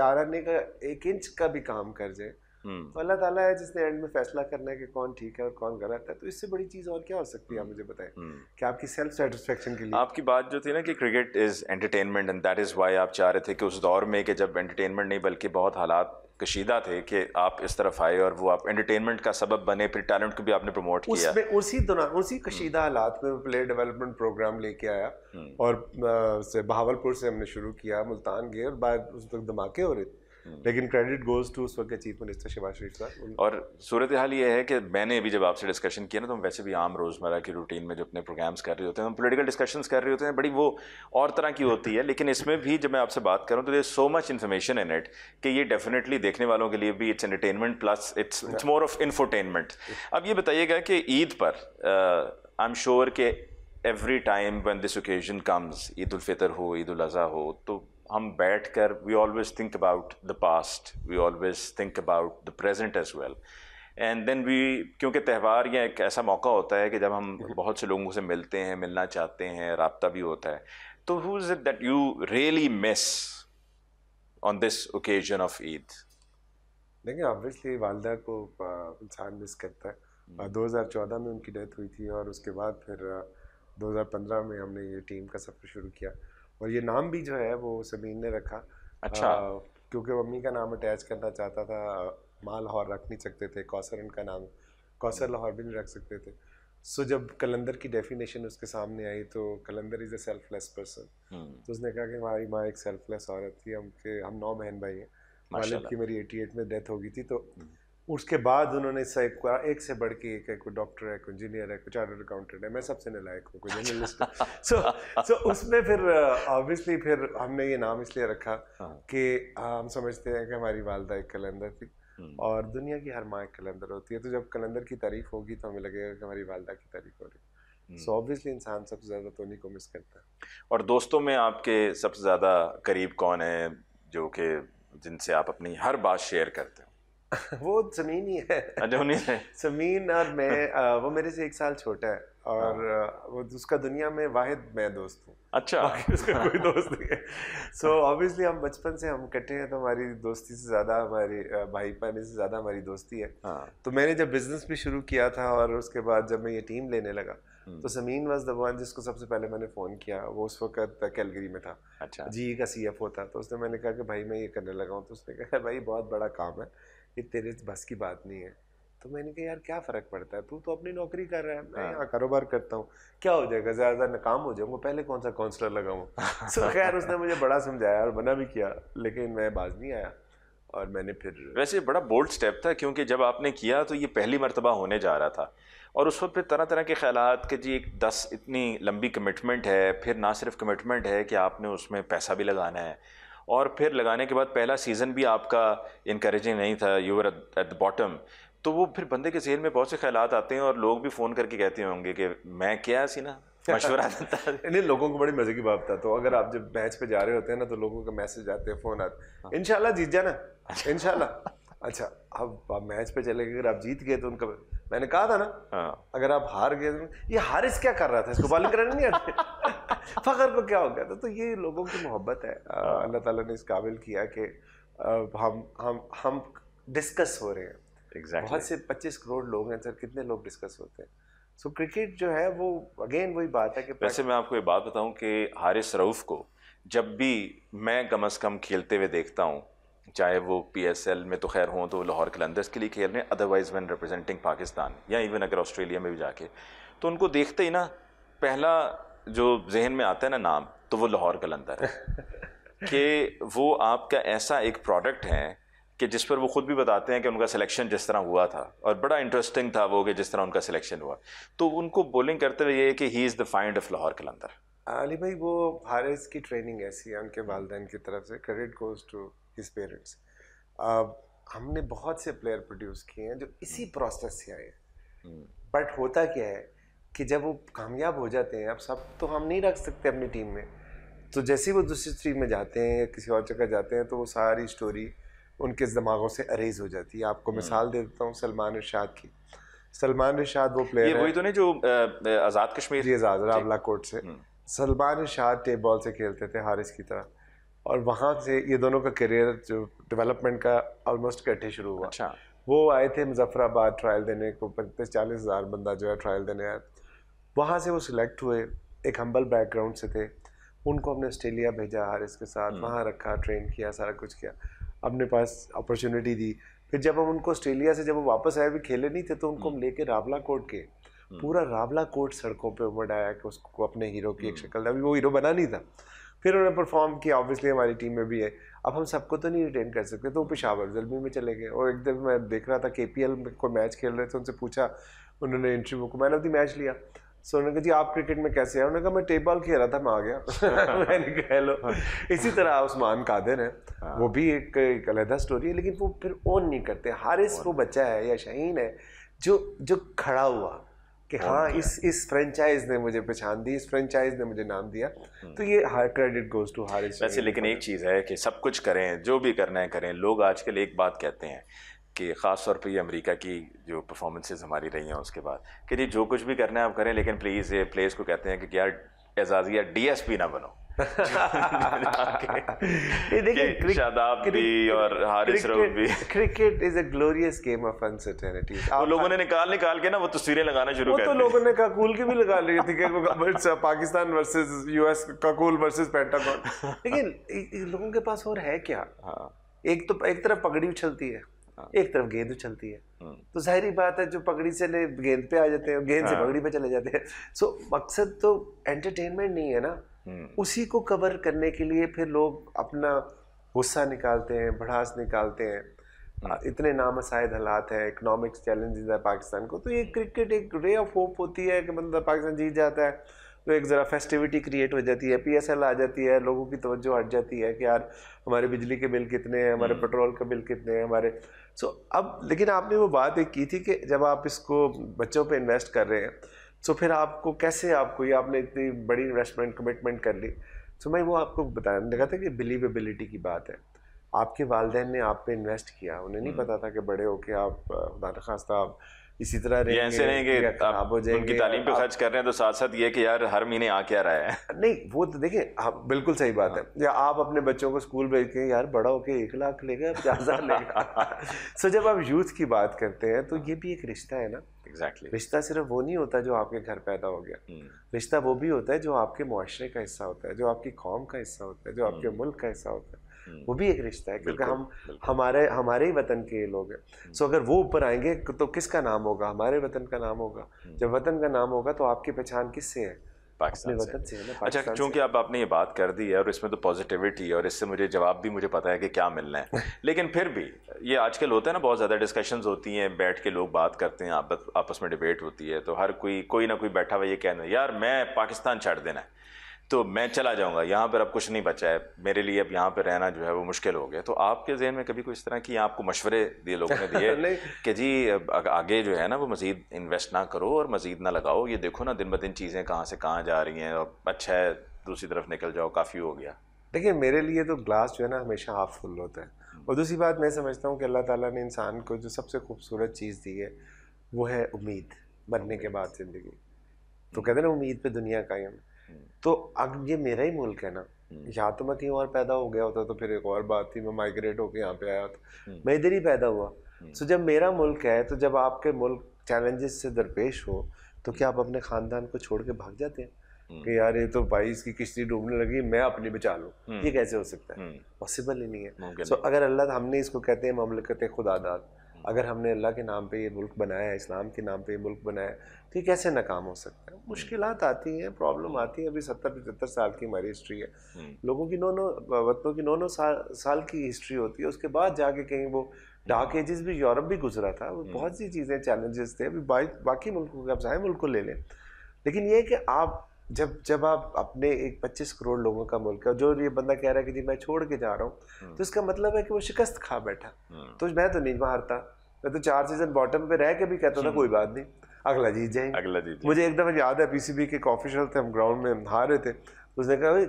चारने का एक इंच का भी काम कर जाए हम्म। तो अल्लाह ताला है जिसने एंड में फैसला करना है कि कौन ठीक है और कौन गलत है तो इससे बड़ी चीज़ और क्या हो सकती है आप हम्म। मुझे बताएं हम्म। कि आपकी सेल्फ सेटिस्फेक्शन के लिए आपकी बात जो थी ना कि cricket is entertainment and that is why आप चाह रहे थे कि उस दौर में कि जब एंटरटेनमेंट नहीं बल्कि बहुत हालात कशीदा थे कि आप इस तरफ आए और वो आप एंटरटेनमेंट का सबब बने फिर टैलेंट को भी आपने प्रमोट किया उसमें उसी दौरान उसी कशीदा हालात में प्लेयर डेवलपमेंट प्रोग्राम लेके आया और से बहावलपुर से हमने शुरू किया मुल्तान गए और बाद उस वक्त धमाके हो रहे थे हम्म। लेकिन क्रेडिट गोज टू उस वक्त चीफ मिनिस्टर शहबाज शरीफ का और सूरत हाल ये है कि मैंने भी जब आपसे डिस्कशन किया ना तो हम वैसे भी आम रोज़मर्रा की रूटीन में जो अपने प्रोग्राम्स कर रहे होते हैं हम पोलिटिकल डिस्कशन कर रहे होते हैं बड़ी वो और तरह की होती है लेकिन इसमें भी जब मैं आपसे बात करूँ तो there so much information in it कि ये डेफिनेटली देखने वालों के लिए भी it's entertainment plus it's it's more of infotainment अब ये बताइएगा कि ईद पर आई एम श्योर के every time when this occasion comes Eid ul Fitr हो ईद उल अज़ा हो तो हम बैठ कर we always think about the past we always think about the present as well and then we क्योंकि त्यौहार या एक ऐसा मौका होता है कि जब हम हम्म। बहुत से लोगों से मिलते हैं मिलना चाहते हैं रबता भी होता है तो who is it that you really miss on this occasion of Eid देखिए ऑब्वियसली वालदा को इंसान मिस करता है हम्म। दो हज़ार चौदह में उनकी डेथ हुई थी और उसके बाद फिर दो हज़ार पंद्रह में हमने ये टीम का सफ़र शुरू किया और ये नाम भी जो है वो समीर ने रखा अच्छा आ, क्योंकि मम्मी का नाम अटैच करना चाहता था माँ लाहौर रख नहीं सकते थे कौसर उनका नाम कौसर लाहौर भी नहीं रख सकते थे सो जब कलंदर की डेफिनेशन उसके सामने आई तो Qalandar is a selfless person तो उसने कहा कि हमारी माँ एक सेल्फलेस औरत थी हम के हम नौ बहन भाई हैं मालिक की मेरी एटी एट में डेथ हो गई थी तो हम्म। उसके बाद उन्होंने सब एक से बढ़ के एक है कोई डॉक्टर है कोई इंजीनियर है कोई चार्टर्ड अकाउंटेंट है मैं सबसे नलायक हूँ कोई जर्नलिस्ट सो सो उसमें फिर ऑब्वियसली uh, फिर हमने ये नाम इसलिए रखा हाँ। कि हाँ, हम समझते हैं कि हमारी वालदा एक कलंदर थी हम्म। और दुनिया की हर माँ एक कलंदर होती है तो जब कलंदर की तारीफ होगी तो हमें लगेगा कि हमारी वालदा की तारीफ हो रही है सो हम्म। ऑब्वियसली इंसान सबसे ज़्यादा तो उन्हीं को मिस करता है और दोस्तों में आपके सबसे ज़्यादा करीब कौन है जो कि जिनसे आप अपनी हर बात शेयर करते हो वो जमीन ही है अडोनी है जमीन और मैं वो मेरे से एक साल छोटा है और हाँ। वो उसका दुनिया में वाहिद मैं दोस्त हूँ अच्छा उसका कोई दोस्त नहीं है सो so, ऑब्वियसली हम बचपन से हम इकट्ठे हैं तो हमारी दोस्ती से ज़्यादा हमारी भाई भाईपाने से ज़्यादा हमारी दोस्ती है हाँ। तो मैंने जब बिजनेस भी शुरू किया था और उसके बाद जब मैं ये टीम लेने लगा हम्म। तो समीन वाज द वन जिसको सबसे पहले मैंने फ़ोन किया वो उस वक्त कैलगरी में था अच्छा जी का सी था तो उसने मैंने कहा कि भाई मैं ये करने लगा हूँ तो उसने कहा भाई बहुत बड़ा काम है ये तेरे बस की बात नहीं है तो मैंने कहा यार क्या फ़र्क पड़ता है तू तो अपनी नौकरी कर रहा है मैं हाँ। यहाँ कारोबार करता हूँ क्या हो जाएगा ज़्यादा नाकाम हो जाऊँगा पहले कौन सा काउंसलर लगाऊँ सो खैर उसने मुझे बड़ा समझाया और मना भी किया लेकिन मैं बाज नहीं आया और मैंने फिर वैसे बड़ा बोल्ड स्टेप था क्योंकि जब आपने किया तो ये पहली मरतबा होने जा रहा था और उस वक्त फिर तरह तरह के ख्याल के जी एक दस इतनी लंबी कमिटमेंट है फिर ना सिर्फ कमिटमेंट है कि आपने उसमें पैसा भी लगाना है और फिर लगाने के बाद पहला सीज़न भी आपका इनक्रेजिंग नहीं था you were at the bottom तो वो फिर बंदे के जहन में बहुत से ख्याल आते हैं और लोग भी फ़ोन करके कहते होंगे कि मैं क्या सीना मशवरा देता नहीं लोगों को बड़ी मज़े की बात था तो अगर आप जब मैच पे जा रहे होते हैं ना तो लोगों का मैसेज आते हैं फ़ोन आते हैं हाँ। इन जीत जाना इन अच्छा अब आप मैच पे चले गए अगर आप जीत गए तो उनका मैंने कहा था ना हाँ। अगर आप हार गए तो ये हारिस क्या कर रहा था इसको बॉलिंग करने नहीं आते फखर को क्या हो गया था तो ये लोगों की मोहब्बत है हाँ। अल्लाह ताला ने इस काबिल किया कि हम हम हम डिस्कस हो रहे हैं exactly. बहुत से पच्चीस करोड़ लोग हैं सर कितने लोग डिस्कस होते हैं सो क्रिकेट जो है वो अगेन वही बात है कि वैसे मैं आपको ये बात बताऊँ कि हारिस रऊफ़ को जब भी मैं कम अज़ कम खेलते हुए देखता हूँ चाहे वो पीएसएल में तो खैर हों तो लाहौर कलंदर्स के लिए खेल रहे हैं अदरवाइज़ वन रिप्रेजेंटिंग पाकिस्तान या इवन अगर ऑस्ट्रेलिया में भी जाके तो उनको देखते ही ना पहला जो जहन में आता है ना नाम तो वो लाहौर कलंदर है कि वो आपका ऐसा एक प्रोडक्ट है कि जिस पर वो खुद भी बताते हैं कि उनका सिलेक्शन जिस तरह हुआ था और बड़ा इंटरेस्टिंग था वो कि जिस तरह उनका सिलेक्शन हुआ तो उनको बोलिंग करते हुए ये है कि he is the find of Lahore Qalandar Ali भाई वो हारिस की ट्रेनिंग ऐसी है उनके वालदेन की तरफ से credit goes to his parents हमने बहुत से प्लेयर प्रोड्यूस किए हैं जो इसी प्रोसेस हम्म। से आए हैं बट हम्म। होता क्या है कि जब वो कामयाब हो जाते हैं अब सब तो हम नहीं रख सकते अपनी टीम में तो जैसे ही वो दूसरी टीम में जाते हैं या किसी और जगह जाते हैं तो वो सारी स्टोरी उनके दिमागों से अरेज हो जाती है आपको हम्म। मिसाल दे देता हूँ सलमान इर्शाद की सलमान इर्शाद वो प्लेयर ये वही तो नहीं जो आज़ाद कश्मीर आज़ाद रावला कोर्ट से सलमान इर्शाद टेप बॉल से खेलते थे हारिस की तरह और वहाँ से ये दोनों का करियर जो डेवलपमेंट का ऑलमोस्ट इकट्ठे शुरू हुआ अच्छा वो आए थे मुजफ्फराबाद ट्रायल देने को पैंतीस चालीस हज़ार बंदा जो है ट्रायल देने आया वहाँ से वो सिलेक्ट हुए एक हम्बल बैकग्राउंड से थे उनको हमने ऑस्ट्रेलिया भेजा हर इसके साथ हम्म। वहाँ रखा ट्रेन किया सारा कुछ किया अपने पास अपॉर्चुनिटी दी फिर जब हम उनको ऑस्ट्रेलिया से जब वो वापस आए भी खेले नहीं थे तो उनको हम हम्म। लेके रावला कोट के हम्म। पूरा रावला कोट सड़कों पे उमड़ आया कि उसको अपने हीरो की एक शक्ल अभी वो हीरो बना नहीं था फिर उन्होंने परफॉर्म किया ऑब्वियसली हमारी टीम में भी है अब हम सबको तो नहीं रिटेन कर सकते तो वो पेशावर जलमी में चले गए और एक दिन मैं देख रहा था के पी एल कोई मैच खेल रहे थे उनसे पूछा उन्होंने इंटरव्यू को मैन ऑफ द मैच लिया सो उन्होंने कहा जी आप क्रिकेट में कैसे हैं उन्होंने कहा मैं टेबल खेल रहा था मैं आ गया मैंने कह लो इसी तरह उस्मान कादिर है हाँ। वो भी एक, एक अलहदा स्टोरी है लेकिन वो फिर ओन नहीं करते हारिस वो बच्चा है या शहीन है जो जो खड़ा हुआ कि हाँ इस इस फ्रेंचाइज ने मुझे पहचान दी इस फ्रेंचाइज ने मुझे नाम दिया हम्म। तो ये her credit goes to her वैसे लेकिन एक चीज़ है कि सब कुछ करें जो भी करना है करें लोग आजकल एक बात कहते हैं कि ख़ास तौर पे ये अमेरिका की जो परफॉर्मेंसेज हमारी रही हैं उसके बाद कि जी जो कुछ भी करना है आप करें लेकिन प्लीज़ ये प्लेस को कहते हैं कि यार एजाजिया डीएसपी ना बनो देखिए और Haris cricket is a glorious game of uncertainty वो लोगों ने निकाल निकाल के ना वो तस्वीरें तो लगाना शुरू तो लोगों ने की भी लगा ली थी Pakistan versus US versus Pentagon लेकिन लोगों के पास और है क्या हाँ। एक तो एक तरफ पगड़ी भी चलती है हाँ। एक तरफ गेंद चलती है हम्म। तो जाहरी बात है जो पगड़ी से ले गेंद पे आ जाते हैं गेंद से हाँ। पगड़ी पे चले जाते हैं सो मकसद तो एंटरटेनमेंट नहीं है ना हम्म। उसी को कवर करने के लिए फिर लोग अपना गुस्सा निकालते हैं भड़ास निकालते हैं हम्म। इतने नामसायद हालात हैं इकोनॉमिक्स चैलेंजेस है पाकिस्तान को तो ये क्रिकेट एक रे ऑफ होप होती है कि मतलब पाकिस्तान जीत जाता है तो एक ज़रा फेस्टिविटी क्रिएट हो जाती है पीएसएल आ जाती है लोगों की तवज्जो हट जाती है कि यार हमारे बिजली के बिल कितने हैं हमारे हम्म। पेट्रोल के बिल कितने हैं हमारे सो अब लेकिन आपने वो बात एक की थी कि जब आप इसको बच्चों पे इन्वेस्ट कर रहे हैं सो फिर आपको कैसे आपको ये आपने इतनी बड़ी इन्वेस्टमेंट कमिटमेंट कर ली सो मैं वो आपको मैंने कहा था कि बिलीवेबिलिटी की बात है आपके वालदेन ने आप पे इन्वेस्ट किया उन्हें नहीं हम्म। पता था कि बड़े होके आप खुदा खास्ता आप इसी तरह रहेंगे ऐसे नहीं कि हो जाएंगे उनकी तालीम पे खर्च कर रहे हैं तो साथ साथ ये कि यार हर महीने आ क्या रहा है नहीं वो तो देखिए आप हाँ, बिल्कुल सही बात हाँ। है या आप अपने बच्चों को स्कूल भेज के यार बड़ा होके एक लाख लेगा चार हज़ार लेगा सो जब आप यूथ की बात करते हैं तो ये भी एक रिश्ता है ना एग्जैक्टली रिश्ता सिर्फ वो नहीं होता जो आपके घर पैदा हो गया हम्म। रिश्ता वो भी होता है जो आपके माशरे का हिस्सा होता है जो आपकी कौम का हिस्सा होता है जो आपके हम्म। मुल्क का हिस्सा होता है हम्म। वो भी एक रिश्ता है क्योंकि हम हमारे हमारे ही वतन के लोग हैं सो हम्म। अगर वो ऊपर आएंगे तो किसका नाम होगा हमारे वतन का नाम होगा हम्म। जब वतन का नाम होगा तो आपकी पहचान किससे है पाकिस्तान से, से अच्छा चूंकि अब आपने ये बात कर दी है और इसमें तो पॉजिटिविटी है और इससे मुझे जवाब भी मुझे पता है कि क्या मिलना है लेकिन फिर भी ये आजकल होता है ना बहुत ज़्यादा डिस्कशंस होती हैं बैठ के लोग बात करते हैं आपस में डिबेट होती है तो हर कोई कोई ना कोई बैठा हुआ ये कहना यार मैं पाकिस्तान छाड़ देना है तो मैं चला जाऊंगा यहाँ पर अब कुछ नहीं बचा है मेरे लिए अब यहाँ पर रहना जो है वो मुश्किल हो गया तो आपके जहन में कभी कोई इस तरह की आपको मशवरे दिए लोगों ने दिए कि जी आगे जो है ना वो मज़ीद इन्वेस्ट ना करो और मज़ीद ना लगाओ ये देखो ना दिन ब दिन चीज़ें कहाँ से कहाँ जा रही हैं और अच्छा है दूसरी तरफ निकल जाओ काफ़ी हो गया देखिए मेरे लिए तो ग्लास जो है ना हमेशा हाफ फुल होता है और दूसरी बात मैं समझता हूँ कि अल्लाह ताला ने इंसान को जो सबसे खूबसूरत चीज़ दी है वो है उम्मीद बनने के बाद ज़िंदगी तो कहते हैं ना उम्मीद पे दुनिया कायम है तो अब ये मेरा ही मुल्क है ना हम्म। यहाँ तो मैं कहीं और पैदा हो गया होता तो फिर एक और बात थी मैं माइग्रेट होकर यहाँ पे आया था हम्म। मैं इधर ही पैदा हुआ तो जब मेरा मुल्क है तो जब आपके मुल्क चैलेंजेस से दरपेश हो तो क्या आप अपने ख़ानदान को छोड़ के भाग जाते हैं कि यार ये तो भाई इसकी किश्ती डूबने लगी मैं अपनी बचा लूँ ये कैसे हो सकता है पॉसिबल ही नहीं है सो अगर अल्लाह हमने इसको कहते हैं ममलकत खुदादाद अगर हमने अल्लाह के नाम पे ये मुल्क बनाया इस्लाम के नाम पे ये मुल्क बनाया तो ये कैसे नाकाम हो सकता है मुश्किल आती हैं प्रॉब्लम आती है अभी सत्तर पचहत्तर साल की हमारी हिस्ट्री है हम्म। लोगों की नौ नौ वतनों की नौ नौ साल साल की हिस्ट्री होती है उसके बाद जाके कहीं वो डार्क एजेस भी यूरोप भी गुजरा था वो हम्म। बहुत सी चीज़ें चैलेंजेस थे अभी बाकी मुल्कों का चाहे मुल्क को ले लें लेकिन ये कि आप जब जब आप अपने एक 25 करोड़ लोगों का मुल्क है जो ये बंदा कह रहा है कि जी मैं छोड़ के जा रहा हूँ तो हम्म। इसका मतलब है कि वो शिकस्त खा बैठा हम्म। तो मैं तो नहीं हारता मैं तो चार सीजन बॉटम पे रह के भी कहता था हम्म। कोई बात नहीं अगला जीत जाए अगला जीत मुझे एक दफ़ा याद है पीसीबी के एक ऑफिशियल थे हम ग्राउंड में हम रहे थे उसने कहा भाई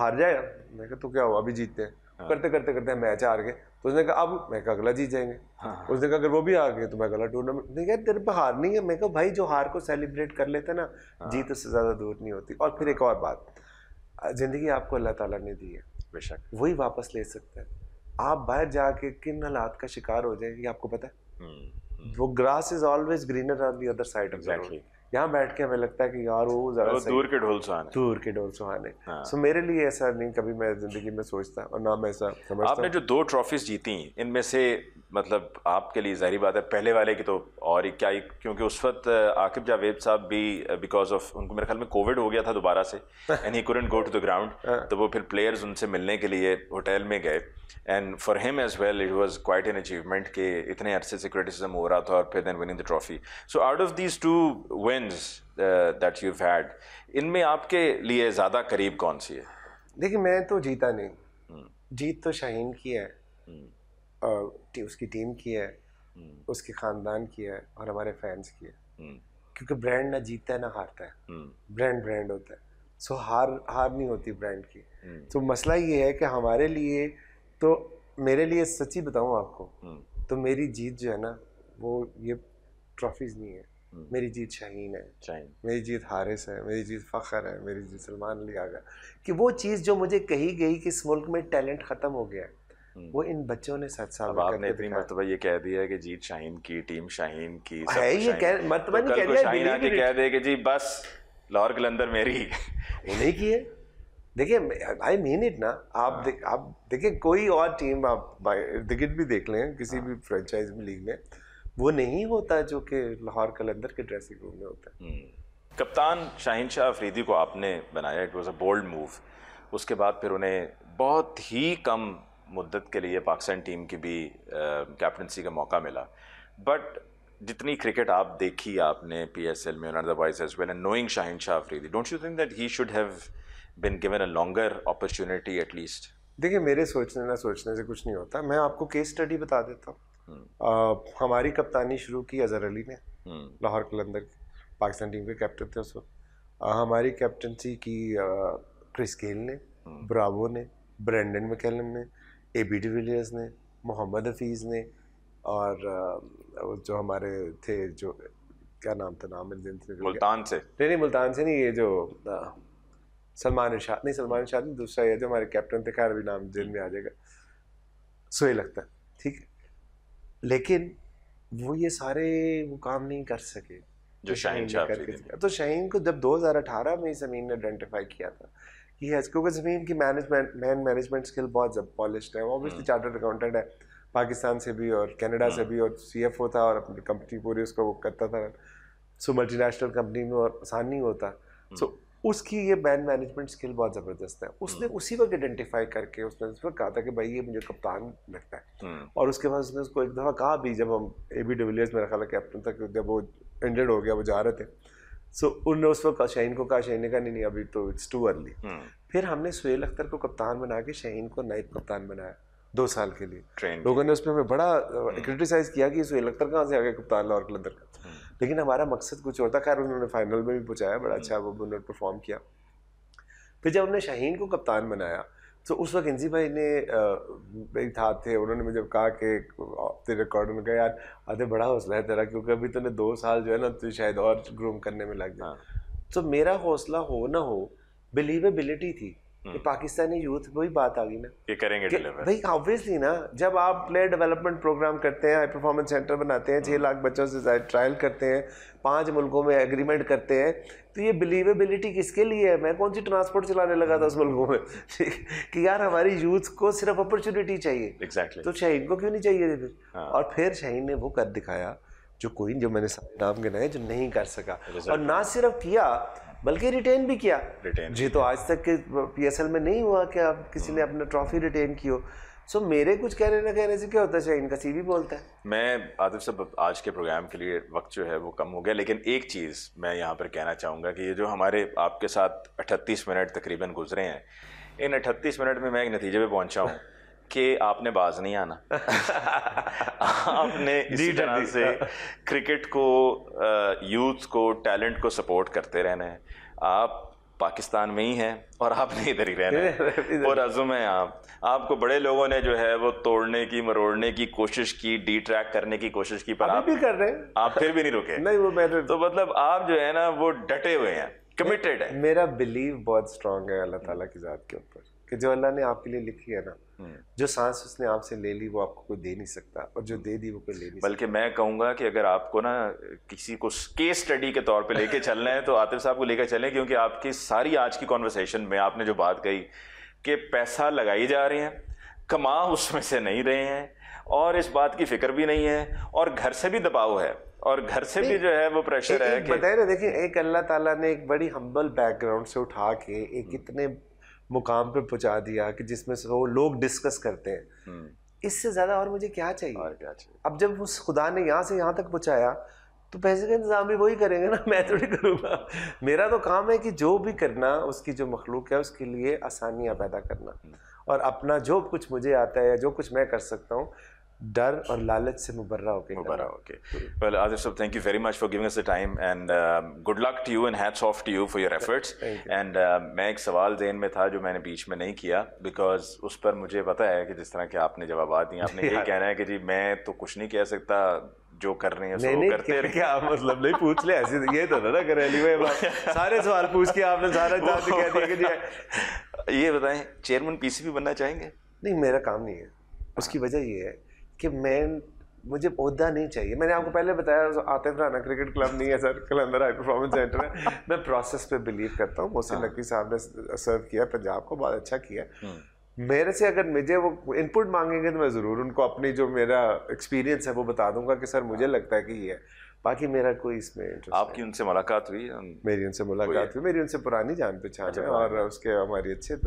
हार जाए मैं कहा तो क्या हुआ अभी जीतते हैं हाँ। करते करते करते मैच हार गए तो उसने कहा अब मैं कहा अगला जीत जाएंगे हाँ, हाँ। उसने कहा अगर वो भी आ गए तो मैं अगला टूर्नामेंट नहीं यार तेरे पे हार नहीं है मैं कहा भाई जो हार को सेलिब्रेट कर लेते ना हाँ। जीत उससे ज़्यादा दूर नहीं होती और फिर एक और बात ज़िंदगी आपको अल्लाह ताला ने दी है बेशक वही वापस ले सकते हैं आप बाहर जाके किन हालात का शिकार हो जाएंगे आपको पता है हम्म, हम्म। वो grass is always greener on the other side of यहाँ बैठ के हमें लगता है कि यार वो ज़्यादा तो दूर के ढोल सुहाने दूर के ढोल सुहाने हाँ। सो मेरे लिए ऐसा नहीं कभी मैं जिंदगी में सोचता और ना मैं ऐसा समझता आपने जो दो ट्रॉफीज जीती इनमें से मतलब आपके लिए जाहिर बात है पहले वाले की तो और एक क्या क्योंकि उस वक्त आकिब जावेद साहब भी बिकॉज ऑफ उनको मेरे ख्याल में कोविड हो गया था दोबारा से and he couldn't go to the ground तो वो फिर प्लेयर्स उनसे मिलने के लिए होटल में गए and for him as well it was quite an achievement के इतने अरसे से क्रिटिसिजम हो रहा था और फिर then winning the trophy so out of these two win wins that you had इनमें आपके लिए ज़्यादा करीब कौन सी है देखिए मैं तो जीता नहीं हम्म। जीत तो शाहीन की है hmm. उसकी टीम की है हम्म। उसके ख़ानदान की है और हमारे फैंस की है क्योंकि ब्रांड ना जीतता है ना हारता है ब्रांड ब्रांड होता है सो हार हार नहीं होती ब्रांड की तो मसला ये है कि हमारे लिए तो मेरे लिए सच्ची बताऊँ आपको तो मेरी जीत जो है ना वो ये ट्रॉफीज़ नहीं है हम्म। मेरी जीत शाहीन है शाहीन मेरी जीत हारिस है मेरी जीत फ़खर है मेरी जीत सलमान अली आगा कि वो चीज़ जो मुझे कही गई कि इस मुल्क में टैलेंट ख़त्म हो गया हम्म। वो इन बच्चों ने सच साल आपने इतनी मरतबा ये कह दिया है कि जीत शाहीन की टीम शाहीन की सब है ये कह तो मरतबा नहीं कह दिया शाहीन आके कह दे कि जी बस लाहौर कलंदर मेरी उन्हें की है देखिए आई मीन इट ना आप हाँ। दे, आप देखिए कोई और टीम आप क्रिकेट भी देख लें किसी हाँ। भी फ्रेंचाइज में लीग में वो नहीं होता जो कि लाहौर कलंदर के ड्रेसिंग रूम में होता है हम्म। कप्तान शाहिन शाह अफरीदी को आपने बनाया it was a bold move उसके बाद फिर उन्हें बहुत ही कम मुद्दत के लिए पाकिस्तान टीम की भी कैप्टनसी का मौका मिला बट जितनी क्रिकेट आप देखी आपने पी एस एल में otherwise as well and knowing Shaheen Shah Afridi don't you think that he should have been given a longer opportunity at least देखिए मेरे सोचने ना सोचने से कुछ नहीं होता मैं आपको केस स्टडी बता देता हूँ हमारी कप्तानी शुरू की अजहर अली ने लाहौर कलंदर पाकिस्तान टीम के कैप्टन थे उस वक्त हमारी कैप्टनसी की क्रिस गेल ने ब्रावो ने ब्रेंडन मैकेलम ने ए बी डिविलियर्स ने मोहम्मद हफीज़ ने और जो हमारे थे जो क्या नाम था नाम मुल्तान से नहीं नहीं मुल्तान से नहीं ये जो सलमान इर्शाद नहीं सलमान नहीं दूसरा ये जो हमारे कैप्टन थे खैर अभी नाम जेल में आ जाएगा सोए लगता ठीक है लेकिन वो ये सारे वो काम नहीं कर सके जो शाहीन तो शाहीन को जब 2018 में ज़मीन ने आइडेंटिफाई किया था कि है क्योंकि ज़मीन की मैनेजमेंट मैन मैनेजमेंट स्किल बहुत जब पॉलिश है ऑब्वियसली चार्टर्ड अकाउंटेंट है पाकिस्तान से भी और कनाडा से हम्म। भी और सीएफओ था और अपनी कंपनी पूरी उसको वो करता था सो मल्टीनेशनल कंपनी में और आसान नहीं होता सो हम्म। उसकी ये बैंड मैनेजमेंट स्किल बहुत ज़बरदस्त है उसने हम्म। उसी वक्त आइडेंटिफाई करके उसने उस पर कहा था कि भाई ये मुझे कप्तान लगता है हम्म। और उसके बाद उसने उसको एक दफ़ा कहा भी जब हम ए बी डिविलियर्स मेरा ख्याल कैप्टन था जब वो इंजर्ड हो गया वो जा रहे थे सो so, उनने उस वक्त शहीन को कहा शहीन ने कहा नहीं नहीं अभी तो इट्स टू अर्ली फिर हमने सुहेल अख्तर को कप्तान बना के शहीन को नायब कप्तान बनाया दो साल के लिए ट्रेन लोगों ने उसमें हमें बड़ा क्रिटिसाइज हम्म। किया कि इसको लखतर कहाँ से आ गया कप्तान लाहौर कलंदर का हम्म। लेकिन हमारा मकसद कुछ और था खैर उन्होंने फाइनल में भी पहुँचाया बड़ा हम्म। अच्छा वो उन्होंने परफॉर्म किया फिर जब उन्होंने शाहीन को कप्तान बनाया तो उस वक्त इंजी भाई ने एक था थे उन्होंने मुझे कहा कि तेरे रिकॉर्ड में कहा यार आते बड़ा हौसला है तेरा क्योंकि अभी तूने दो साल जो है ना तू शायद और ग्रूम करने में लग जा हाँ। तो मेरा हौसला हो ना हो बिलीवेबिलिटी थी हम्म। कि पाकिस्तानी यूथ वही बात आ गई ना ये करेंगे भाई ऑब्वियसली ना जब आप प्लेयर डेवलपमेंट प्रोग्राम करते हैं हाई परफॉर्मेंस सेंटर बनाते हैं छः हम्म। लाख बच्चों से ट्रायल करते हैं पांच मुल्कों में एग्रीमेंट करते हैं तो ये बिलीवेबिलिटी किसके लिए है मैं कौन सी ट्रांसपोर्ट चलाने लगा था उस मुल्कों में कि यार हमारी यूथ को सिर्फ अपॉर्चुनिटी चाहिए exactly. तो शहीन को क्यों नहीं चाहिए फिर हाँ। और फिर शहीन ने वो कर दिखाया जो कोई जो मैंने नाम गिनाए जो नहीं कर सका और ना सिर्फ किया बल्कि रिटेन भी किया रिटेन जी तो आज तक के पीएसएल में नहीं हुआ कि आप किसी ने हाँ। अपना ट्रॉफी रिटेन की हो सो मेरे कुछ कहने ना कहने से क्या होता है इनका सी सीवी बोलता है मैं आदिफ साहब आज के प्रोग्राम के लिए वक्त जो है वो कम हो गया लेकिन एक चीज़ मैं यहाँ पर कहना चाहूँगा कि ये जो हमारे आपके साथ अट्ठतीस मिनट तकरीबन गुजरे हैं इन अट्ठतीस मिनट में मैं एक नतीजे पर पहुँचा हूँ कि आपने बाज नहीं आना आपने इसी तरह से क्रिकेट को यूथ को टैलेंट को सपोर्ट करते रहना है आप पाकिस्तान में ही हैं और आपने इधर ही रहना है और अज़ुम है आप आपको बड़े लोगों ने जो है वो तोड़ने की मरोड़ने की कोशिश की डी ट्रैक करने की कोशिश की पर आप भी कर रहे हैं आप फिर भी नहीं रुके नहीं वो मैं तो-, तो मतलब आप जो है ना वो डटे हुए हैं कमिटेड है मेरा बिलीव बहुत स्ट्रांग है अल्लाह ताला की ज़ात के ऊपर कि जो अल्लाह ने आपके लिए लिखी है ना हम्म। जो सांस उसने आपसे ले ली वो आपको कोई दे नहीं सकता और जो दे दी वो कोई ले नहीं बल्कि मैं कहूँगा कि अगर आपको ना किसी को केस स्टडी के तौर पे लेके चलना है तो आतिफ साहब को लेकर चलें क्योंकि आपकी सारी आज की कॉन्वर्सेशन में आपने जो बात कही कि पैसा लगाई जा रहे हैं कमा उसमें से नहीं रहे हैं और इस बात की फिक्र भी नहीं है और घर से भी दबाव है और घर से भी जो है वो प्रेशर है बताए ना देखिए एक अल्लाह ताला ने एक बड़ी हम्बल बैकग्राउंड से उठा के एक हम्म। इतने मुकाम पे पहुंचा दिया कि जिसमें से वो लोग डिस्कस करते हैं हम्म। इससे ज़्यादा और मुझे क्या चाहिए और क्या चाहिए अब जब उस खुदा ने यहाँ से यहाँ तक पहुँचाया तो पैसे का इंतज़ाम भी वही करेंगे ना मैं थोड़ी करूँगा मेरा तो काम है कि जो भी करना उसकी जो मखलूक है उसके लिए आसानियाँ पैदा करना हम्म। और अपना जो कुछ मुझे आता है या जो कुछ मैं कर सकता हूँ डर और लालच से मुबर्रा होके मुबर्रा होके वेल आदिफ साहब thank you very much for giving us the time and good luck to you and hats off to you for your efforts and मैं एक सवाल देन में था जो मैंने बीच में नहीं किया बिकॉज उस पर मुझे पता है कि जिस तरह के आपने जवाब दिए आपने ये कहना है कि जी मैं तो कुछ नहीं कह सकता जो कर रहे हैं नहीं, करते नहीं, क्या मतलब नहीं पूछ ले ऐसे तो ये तो ना कर सारे सवाल पूछ के आपने सारा जवाब कह दिया कि जी ये बताएं चेयरमैन पीसीबी बनना चाहेंगे नहीं मेरा काम नहीं है उसकी वजह ये है कि मैं मुझे पौधा नहीं चाहिए मैंने आपको पहले बताया थे ना क्रिकेट क्लब नहीं है sir Qalandar high performance centre है हाँ। मैं प्रोसेस पे बिलीव करता हूँ मोहसिन हाँ। नकवी साहब ने सर्व किया पंजाब को बहुत अच्छा किया हाँ। मेरे से अगर मुझे वो इनपुट मांगेंगे तो मैं ज़रूर उनको अपनी जो मेरा एक्सपीरियंस है वो बता दूंगा कि सर मुझे लगता है कि ये है बाकी मेरा कोई इसमें इंटरेस्ट आपकी उनसे मुलाकात हुई मेरी उनसे मुलाकात हुई मेरी उनसे पुरानी जान पहचान अच्छा, है हाँ। और उसके हमारी अच्छे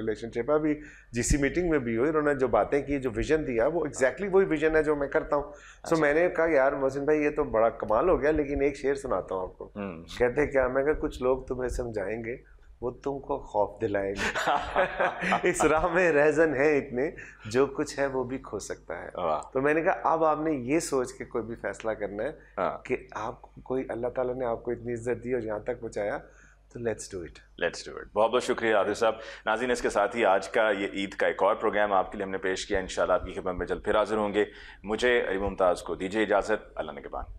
रिलेशनशिप है अभी जिसी मीटिंग में भी हुई उन्होंने जो बातें की जो विजन दिया वो एग्जैक्टली हाँ। वही विजन है जो मैं करता हूँ सो अच्छा। मैंने कहा यार मोहसिन भाई ये तो बड़ा कमाल हो गया लेकिन एक शेर सुनाता हूँ आपको हम्म। कहते क्या मैं कहा कुछ लोग तुम्हें समझाएंगे वो तुमको खौफ दिलाएंगे इस राह में रहजन है इतने जो कुछ है वो भी खो सकता है तो मैंने कहा अब आपने ये सोच के कोई भी फैसला करना है हाँ। कि आप कोई अल्लाह ताला ने आपको इतनी इज्जत दी और यहाँ तक पहुँचाया तो let's do it let's do it बहुत बहुत शुक्रिया आदिल साहब नाजीन इसके साथ ही आज का ये ईद का एक और प्रोग्राम आपके लिए हमने पेश किया इन आपकी खिदमत में जल्द फिर हाजिर होंगे मुझे अली मुमताज़ को दीजिए इजाज़त अल्लाह ने के बाद